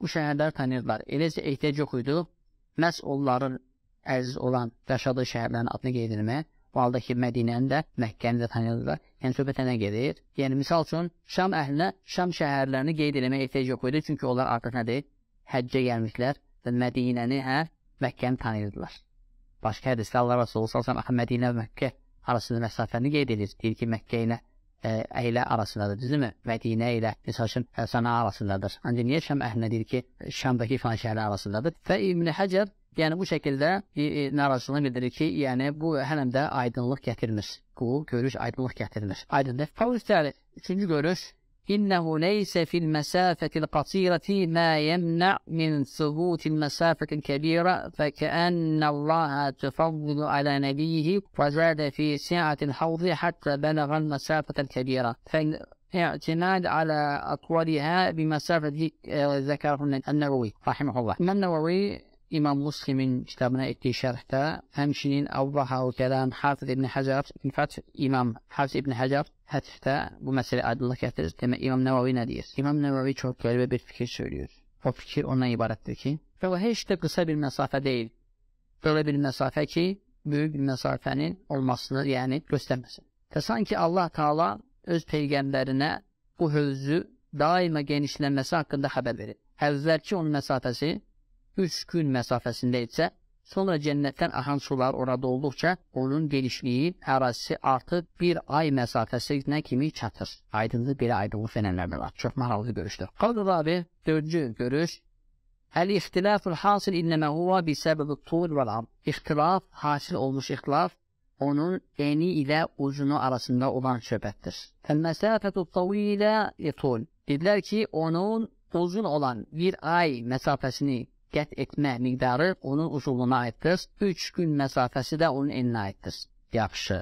bu şehirleri tanırdılar. Eləcə ehtiyac yox idi. Məhz onların əziz olan yaşadığı şəhərlərin adını qeyd etmə, bu halda ki, Mədinəni də, Məkkəni də tanıyırdılar. Yəni, söhbət nə gedir? Yəni, misal üçün, Şam əhlinə Şam şəhərlərini qeyd eləməyə ehtiyac yox idi, çünki onlar artıq nədir? Həccə gəlmişlər və Mədinəni, hə, Məkkəni tanıyırdılar. Başqa hədisdə Allah Rasulü salsam, axı Mədinə və Məkkə arasında məsafəni qeyd edir. Deyir ki, Məkkə ilə e, əylə arasındadır, düzdürmü? Mədinə ilə, misal üçün, Səna arasındadır. Ancaq niyə Şam əhlinə deyir ki, Şamdakı falan şəhərlər arasındadır? Və İbn Həcər Yəni bu şəkildə e, e, narazılığını bildirir ki, yəni bu hələm də aydınlıq gətirmir. Bu görüş aydınlıq gətirmir. Aydındır. Fəvüstəli, üçüncü görüş. إنه ليس في المسافة القصيرة ما يمنع من ثبوت المسافة الكبيرة فكأن الله تفضل على نبيه وزاد في سعة الحوض حتى بلغ المسافة الكبيرة اعتماد على أطولها بمسافة آه، ذكره النووي رحمه الله. النووي İmam Muslimin kitabına etdiyi şərhdə həmçinin Avvahav gələn Hafiz ibn Həcər, infaç İmam Hafiz ibn Həcər hətfdə bu məsələ aydınlıq gətirir. Demək, İmam Nəvavi nə deyir? İmam Nəvavi çox qəribə bir fikir söylüyor. O fikir ondan ibarətdir ki, və o heç də qısa bir məsafə deyil. Belə bir məsafə ki, böyük bir məsafənin olmasını, yəni göstərməsin. Və sanki Allah Taala öz peyğəmbərinə bu hövzü daima genişlənməsi haqqında xəbər verir. Əvvəlki onun məsafəsi üç gün məsafəsində isə sonra cənnətdən axan sular orada olduqca onun genişliyi, ərazisi artıb bir ay məsafəsinə kimi çatır. Aydınlığı belə aydınlıq verənlərdə var. Çox maraqlı görüşdür. Qaldır abi, dördüncü görüş. Əl-ixtilaful hasil innəmə huva bi səbəbi tul və lam. İxtilaf, hasil olmuş ixtilaf, onun eni ilə ucunu arasında olan söhbətdir. Fəl-məsafətü tavilə itul. Dedilər ki, onun uzun olan bir ay məsafəsini qət etmə miqdarı onun uzunluğuna aiddir. 3 gün məsafəsi də onun eninə aiddir. Yaxşı.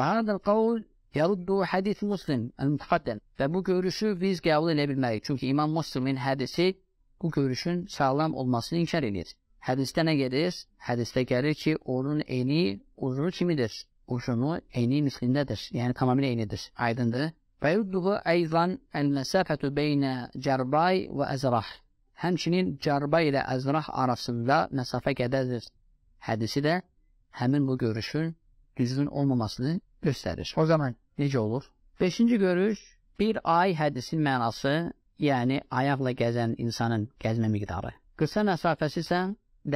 Fahadəl qavl yaruddu hadis Muslim el-mutaqaddam. Və bu görüşü biz qəbul edə bilməliyik. Çünki İmam Muslimin hədisi bu görüşün sağlam olmasını inkar edir. Hədisdə nə gəlir? Hədisdə gəlir ki, onun eni uzunu kimidir? Uzunu eni mislindədir. Yəni tamamilə eynidir. Aydındır? Fəyudduhu ayzan el-məsafətu beynə cərbay və əzrah. Həmçinin Cərbə ilə Əzrah arasında məsafə qədərdir hədisi də həmin bu görüşün düzgün olmamasını göstərir. O zaman necə olur? Beşinci görüş bir ay hədisin mənası, yəni ayaqla gəzən insanın gəzmə miqdarı. Qısa məsafəsi isə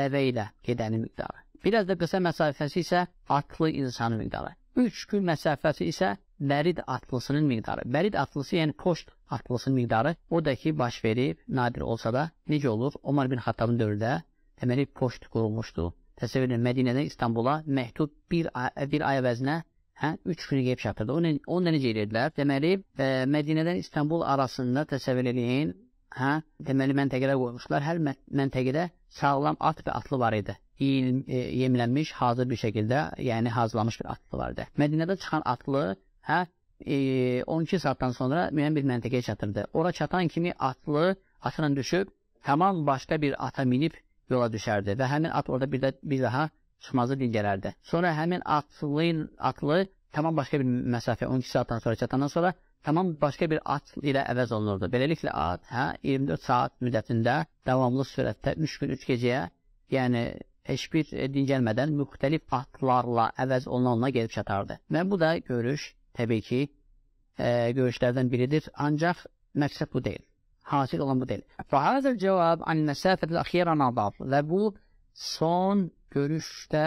dəvə ilə gedənin miqdarı. Biraz da qısa məsafəsi isə atlı insanın miqdarı. Üç gün məsafəsi isə bərid atlısının miqdarı. Bərid atlısı, yəni poçt atlısının miqdarı orada ki, baş verib, nadir olsa da necə olur? Omar bin Xattabın dövrdə əməli poçt qurulmuşdu. Təsəvvür edin, Mədinədən İstanbula məhdud bir, ay bir ay əvəzinə Hə, 3 günü qeyb çatırdı. Onu, onu da necə edirdilər? Deməli, e, Mədinədən İstanbul arasında təsəvvür edin, hə, deməli məntəqədə qoymuşlar. Hər məntəqədə sağlam at və atlı var idi. E, yemlənmiş, hazır bir şəkildə, yəni hazırlanmış bir atlı vardı. Mədinədə çıxan atlı hə, e, 12 saatdan sonra müəyyən bir məntəqəyə çatırdı. Ora çatan kimi atlı atından düşüb, həman başqa bir ata minib yola düşərdi və həmin at orada bir, də, bir daha çıxmazı dingələrdi. Sonra həmin atlın, atlı tamam başqa bir məsafə 12 saatdan sonra çatandan sonra tamam başqa bir at ilə əvəz olunurdu. Beləliklə at hə, 24 saat müddətində davamlı sürətdə 3 gün 3 gecəyə yəni heç bir e, dincəlmədən müxtəlif aktlarla əvəz olunanına gedib çatardı. Və bu da görüş, təbii ki, e, görüşlərdən biridir, ancaq məqsəd bu deyil. Hasil olan bu deyil. Fəhəzəl cavab an məsafətlə xiyara nadab və bu son görüşdə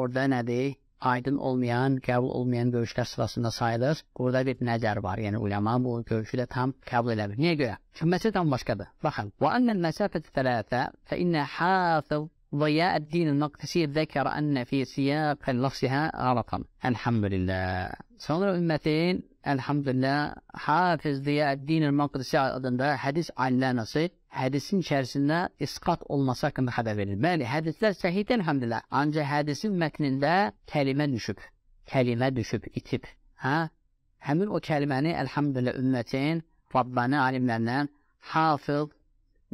orada nədir? Aydın olmayan, qəbul olmayan görüşlər sırasında sayılır. Burada bir nəzər var, yəni ulema bu görüşü də tam qəbul eləmir. Niyə görə? Çünki məsələ tam başqadır. Baxın, və annəl məsafətə tələfə fə innə hafəv ضياء الدين المقدسي ذكر أن في سياق لفظها غلطا الحمد لله sonra ümmetin elhamdülillah Hafiz Ziyaeddin el-Makdisi adında hadis allanası hadisin içerisinde iskat olması hakkında haber verilmeli. Hadisler sahih elhamdülillah. Ancak hadisin metninde kelime düşüp, kelime düşüp, itip. Ha? Hemen o kelimeni elhamdülillah ümmetin Rabbani alimlerinden Hafız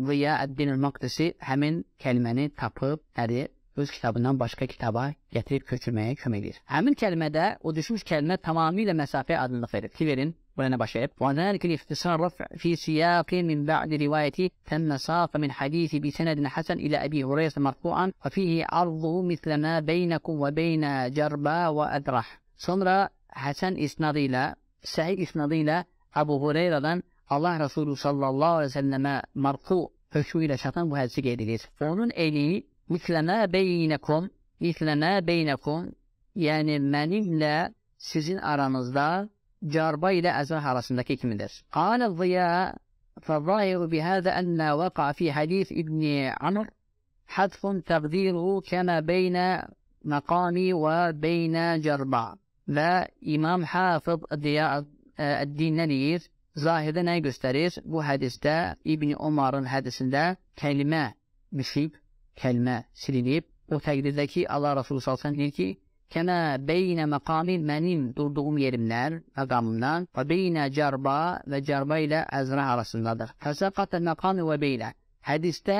veya Əddin Maqdisi həmin kəlməni tapıb, əri öz kitabından başqa kitaba gətirib köçürməyə kömək edir. Həmin kəlmədə o düşmüş kəlmə tamamilə məsafə adını verir. Kiverin buna baş verib. Və zəlikə ixtisar rəf fi siyaq min ba'd rivayəti tamma saf min hadis bi sanad hasan ilə Əbi Hüreyrə mərfu'an və fihi arzuhu mislə ma beynakum və beynə cərba və ədrah. Sonra Hasan isnadıyla, Sahih isnadıyla Abu Hurayra'dan Allah Resulü sallallahu aleyhi ve selleme marku hükmüyle çatan bu hadisi geliriz. Onun eli misleme beynekum misleme beynekum yani benimle sizin aranızda carba ile ezah arasındaki kimidir? Kâle ziyâ فالظاهر بهذا أن وقع في حديث ابن عمر حذف تقديره كما بين مقامي وبين جربع ve İmam Hafız Diya Eddin ne Zahirdə nəyi göstərir? Bu hədisdə İbni Omarın hədisində kəlimə müşib, kəlimə silinib. O təqdirdəki Allah Rasulü salsan deyir ki, Kənə beynə məqami mənim durduğum yerimdən, məqamımdan və beynə cərba və cərba ilə əzra arasındadır. Fəsəqatə məqami və beynə. Hədisdə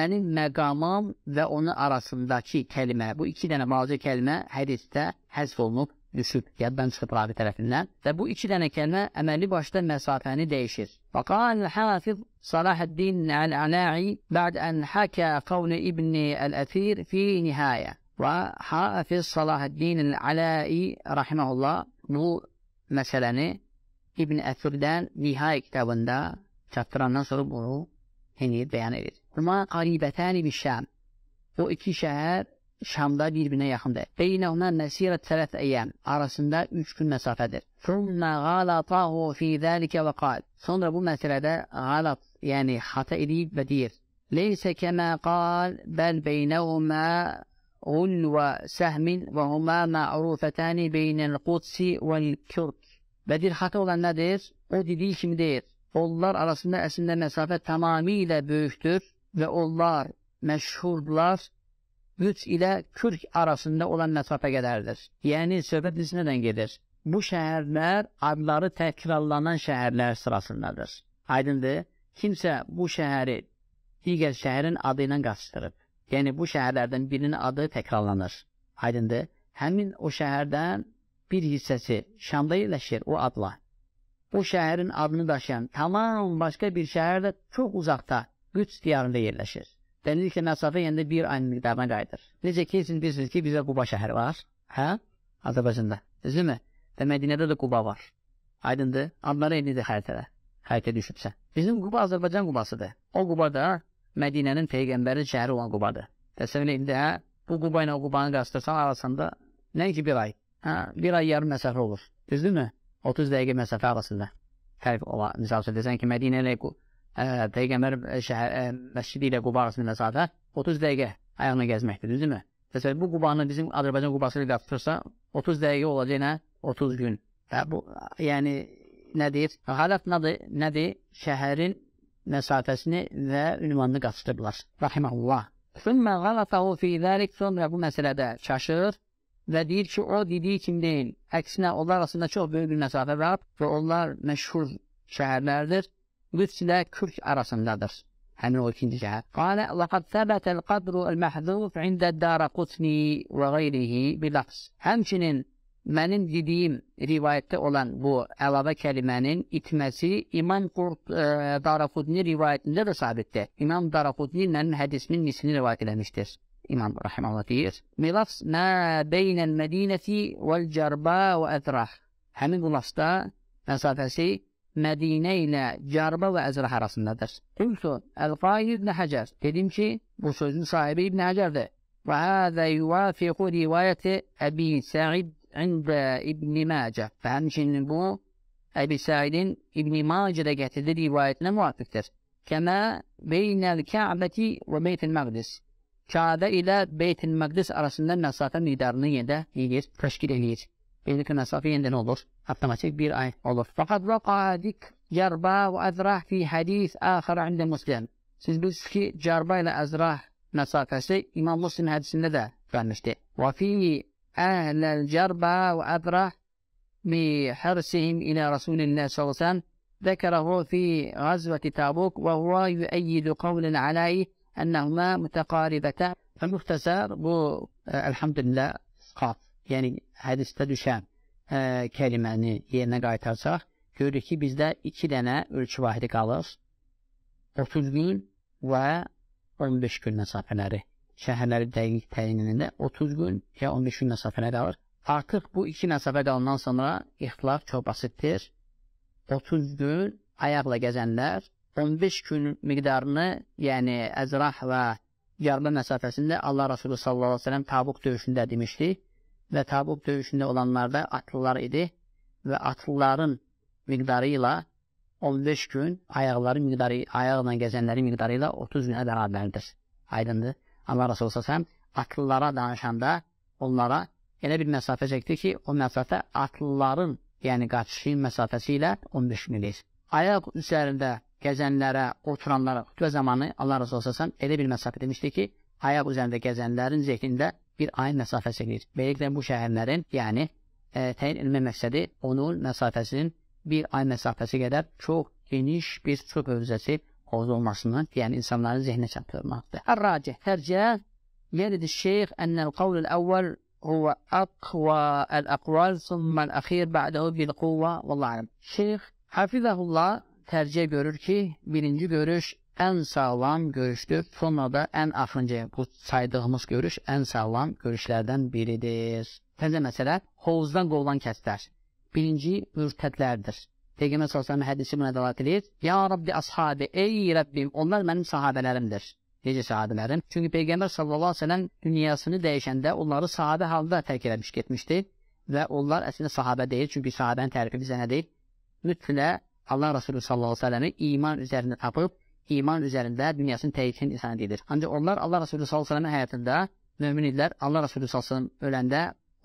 mənim məqamım və onun arasındakı kəlimə, bu iki dənə balaca kəlimə hədisdə həzf olunub. düşüb, müşrutiyatdan çıxıb ravi tərəfindən və bu iki dənə kəlmə əməli başda məsafəni değişir. Faqal Hafiz Salahuddin Al-Ala'i بعد أن حكى قول ابن الأثير في نهاية وحافظ صلاح الدين العلائي رحمه الله bu məsələni İbn Əsirdən Nihayə kitabında çatdırandan sonra bunu henir bəyan edir. Huma qaribətəni bir şəm. O iki şəhər Şamda bir-birinə yaxındır. Beynəhunə məsirə tələf əyəm arasında üç gün məsafədir. Sünnə qalatahu fi dəlikə və qal. Sonra bu məsələdə qalat, yəni xata edib və deyir. Leysə kəmə qal, bəl beynəhumə غل وسهم وهما معروفتان بين القدس والكرك Bədir xata olan nədir? O dediyi kimi deyir. Onlar arasında əslində məsafə tamamilə böyükdür və onlar məşhurdular 3 ilə 40 arasında olan məsafə qədərdir. Yəni söhbət nədən gedir? Bu şəhərlər adları təkrarlanan şəhərlər sırasındadır. Aydındır? Kimsə bu şəhəri digər şəhərin adı ilə qatışdırıb. Yəni bu şəhərlərdən birinin adı təkrarlanır. Aydındır? Həmin o şəhərdən bir hissəsi Şamda yerləşir o adla. Bu şəhərin adını daşıyan tamam başqa bir şəhərdə çox uzaqda Qüds diyarında yerləşir. Dənizlik ilə məsafə yəndə bir ayın miqdarına qayıdır. Necə ki, siz bilirsiniz ki, bizə Quba şəhəri var. Hə? Azərbaycanda. Düzdürmü? Və Mədinədə də Quba var. Aydındır. Adları eynidir xəritədə. Xəritə düşübsə. Bizim Quba Azərbaycan Qubasıdır. O Quba da Mədinənin peyğəmbərin şəhəri olan Qubadır. Təsəvvür edin də, hə? Bu Quba ilə Qubanı qastırsan arasında nəinki bir ay. Hə? Bir ay yarım məsafə olur. Düzdürmü? 30 dəqiqə məsafə arasında. Fərq ola. Misal üçün desən ki, Mədinə ilə Peyğəmbər e, şəhər e, məscidi ilə Quba arasında məsafə 30 dəqiqə ayaqla gəzməkdir, düzdürmü? Təsəvvür bu Qubanı bizim Azərbaycan Qubası ilə tutursa 30 dəqiqə olacaq nə? 30 gün. Və bu yəni nədir? Halət nədir? Nədir? Şəhərin məsafəsini və ünvanını qaçırdıblar. Rahiməhullah. Sümmə qalatahu fi zəlik sonra bu məsələdə çaşır və deyir ki, o dediyi kimi deyil. Əksinə, onlar arasında çox böyük bir məsafə var və onlar məşhur şəhərlərdir قلت لا كفش أرس النظر قال وقد ثبت القدر المحذوف عند الدار قطني وغيره بلفظ همشنين mənim dediyim rivayətdə olan bu əlavə kəlmənin itməsi İmam Qurt e, Daraqutni rivayətində də sabitdir. İmam Daraqutni mənim hədisinin mislini rivayət eləmişdir. İmam rahimehullah deyir: "Milafs ma beynəl Mədinəsi vəl Cərba və Ətrah." Həmin bu lafda məsafəsi Mədinə ilə Yarba və Əzrah arasındadır. Qultu Əl-Qaid ibn Həcər. Dedim ki, bu sözün sahibi ibn Həcərdir. Və həzə yuvafiqu rivayəti Əbi Səid əndə İbn Məcə. Və həmçinin bu, Əbi Səidin İbn Məcədə gətirdiyi rivayətinə müvafiqdir. Kəmə beynəl Kəbəti və Beytil Məqdis. Kəbə ilə Beytil Məqdis arasında məsafə miqdarını yerdə yeyir, təşkil eləyir. إذا صافيا لنوضح أبتماتيك بير أي أوضح فقد وقع ذكر جربا وأذراح في حديث آخر عند مسلم سيزبسكي جربا إلى أذراح نصافسي إمام مسلم هذا السنة فنشتي وفي أهل الجربا وأذراح بحرصهم إلى رسول الله صلى الله عليه وسلم ذكره في غزوة تابوك وهو يؤيد قولا عليه أنهما متقاربتان فالمختصر بو آه، الحمد لله خاف yəni hədisdə düşən ə, e, kəliməni yerinə qaytarsaq, görürük ki, bizdə iki dənə ölçü vahidi qalır. 30 gün və 15 gün məsafələri. Şəhərləri dəqiq təyinində 30 gün ya 15 gün məsafələri alır. Artıq bu iki məsafə qalandan sonra ixtilaf çox basitdir. 30 gün ayaqla gəzənlər 15 gün miqdarını, yəni əzrah və yarda məsafəsində Allah Rasulü sallallahu əleyhi və səlləm Tabuq döyüşündə demişdi və Tabub döyüşündə olanlarda atlılar idi və atlıların miqdarı ilə 15 gün ayaqları miqdarı, ayaqla gəzənləri miqdarı ilə 30 günə bərabərdir. Aydındır. Allah Rasulü səsəm atlılara danışanda onlara elə bir məsafə çəkdi ki, o məsafə atlıların, yəni qaçışı məsafəsi ilə 15 günlük. Ayaq üzərində gəzənlərə, oturanlara xütbə zamanı Allah Rasulü səsəm elə bir məsafə demişdi ki, ayaq üzərində gəzənlərin zehnində bir ayın məsafəsidir. Beləliklə bu şəhərlərin, yəni ə, e, təyin edilmə məqsədi onun məsafəsinin bir ay məsafəsi qədər çox geniş bir su hövzəsi olmasını, yəni insanların zehninə çatdırmaqdır. Ər-raci, hərcə يرد الشيخ أن القول الأول هو أقوى الأقوال ثم الأخير بعده بالقوة والله أعلم. Şeyx hafizəhullah tərcə görür ki, birinci görüş ən sağlam görüşdür. Sonrada ən axırıncı bu saydığımız görüş ən sağlam görüşlərdən biridir. Təzə məsələ hovuzdan qovulan kəslər. Birinci mürtədlərdir. Peyğəmbər sallallahu hədisi buna dəlalət edir. Ya Rabbi ashabi, ey Rəbbim, onlar mənim sahabələrimdir. Necə sahabələrim? Çünki Peyğəmbər sallallahu əleyhi və səlləm dünyasını dəyişəndə onları sahabə halında tərk etmiş getmişdi və onlar əslində sahabə deyil, çünki sahabənin tərifi bizə nə deyil? Mütləq Allah Resulü sallallahu əleyhi və səlləmi iman üzərində tapıb iman üzərində dünyasını təyiqin sənəd edir. Ancaq onlar Allah Rasulü sallallahu həyatında möminlər Allah Rasulü sallallahu öləndə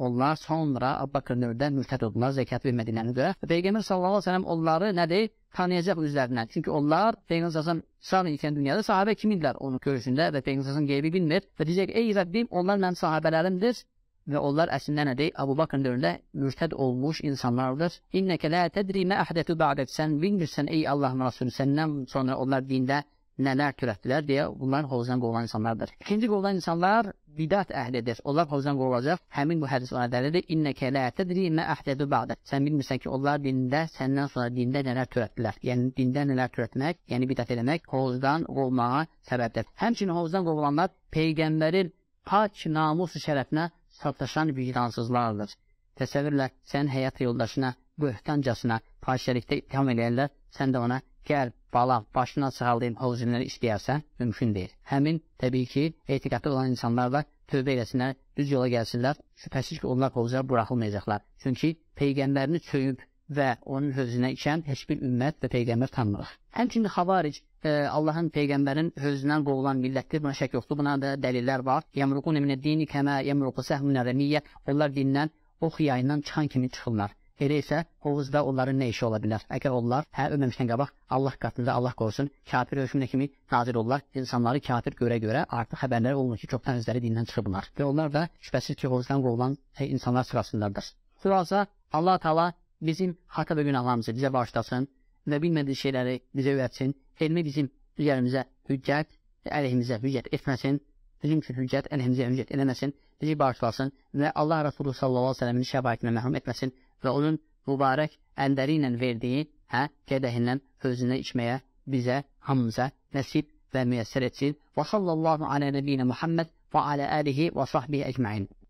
onlar sonra Abbaqır növdən mürtəd oldular zəkat vermədiklərinə görə. Peyğəmbər sallallahu əleyhi və səlləm onları nədir? Tanıyacaq üzlərindən. Çünki onlar Peyğəmbər sallallahu sağ ikən dünyada sahabə kim idilər onun görüşündə və Peyğəmbər sallallahu qeybi bilmir və deyəcək: "Ey Rəbbim, onlar mənim sahabələrimdir və onlar əslində nədir? Əbu Bakr dövründə mürtəd olmuş insanlardır. İnnəkə la tədri mə əhdətu ba'dək. Sən bilmirsən ey Allahın Rasulü, səndən sonra onlar dində nələr törətdilər deyə bunların hovuzdan qovulan insanlardır. İkinci qovulan insanlar bidat əhlidir. Onlar hovuzdan qovulacaq. Həmin bu hədis ona dəlildir. İnnəkə la tədri mə əhdədu ba'də. Sən bilmirsən ki, onlar dində səndən sonra dində nələr törətdilər. Yəni dində nələr törətmək, yəni bidat eləmək hovuzdan qovulmağa səbəbdir. Həmçinin hovuzdan qovulanlar peyğəmbərin pak namus şərəfinə sataşan vicdansızlardır. Təsəvvürlə sən həyat yoldaşına böhtancasına fahişəlikdə ittiham eləyərlər, sən də ona gəl, balam, başına sığaldayım hovuzinləri istəyərsən, mümkün deyil. Həmin, təbii ki, etiqatlı olan insanlar da tövbə eləsinlər, düz yola gəlsinlər, şübhəsiz ki, onlar hovuza buraxılmayacaqlar. Çünki Peyğəmbərini çöyüb və onun hövzinə içən heç bir ümmət və Peyğəmbər tanımırıq. Həmçinin xavaric Allahın peyğəmbərin özündən qovulan millətdir. Buna şək yoxdur. Buna da dəlillər var. Yəmruqun minə dini kəmə yəmruqu səhmun rəmiyyə. Onlar dindən ox yayından çıxan kimi çıxırlar. Elə isə Hovuzda onların nə işi ola bilər? Əgər onlar hər ölməmişdən qabaq Allah qatında Allah qorusun, kafir hökmünə kimi nazir olurlar. İnsanları kafir görə-görə artıq xəbərləri olunur ki, çoxdan özləri dindən çıxıblar. Və onlar da şübhəsiz ki, Hovuzdan qovulan hə, insanlar sırasındadır. Sırasa Allah-u Teala bizim xata və günahlarımızı bizə bağışlasın və bilmədiyi şeyləri bizə öyrətsin elmi bizim üzərimizə hüccət, əleyhimizə hüccət etməsin, bizim üçün hüccət, əleyhimizə hüccət eləməsin, bizi bağışlasın və Allah Rasulü sallallahu aleyhi ve şəbaitinə məhrum etməsin və onun mübarək əlləri ilə verdiyi hə, qədəhindən özünə içməyə bizə, hamımıza nəsib və müyəssər etsin. Və sallallahu alə nəbiyyə Muhammed və alə əlihi və sahbihi əcməin.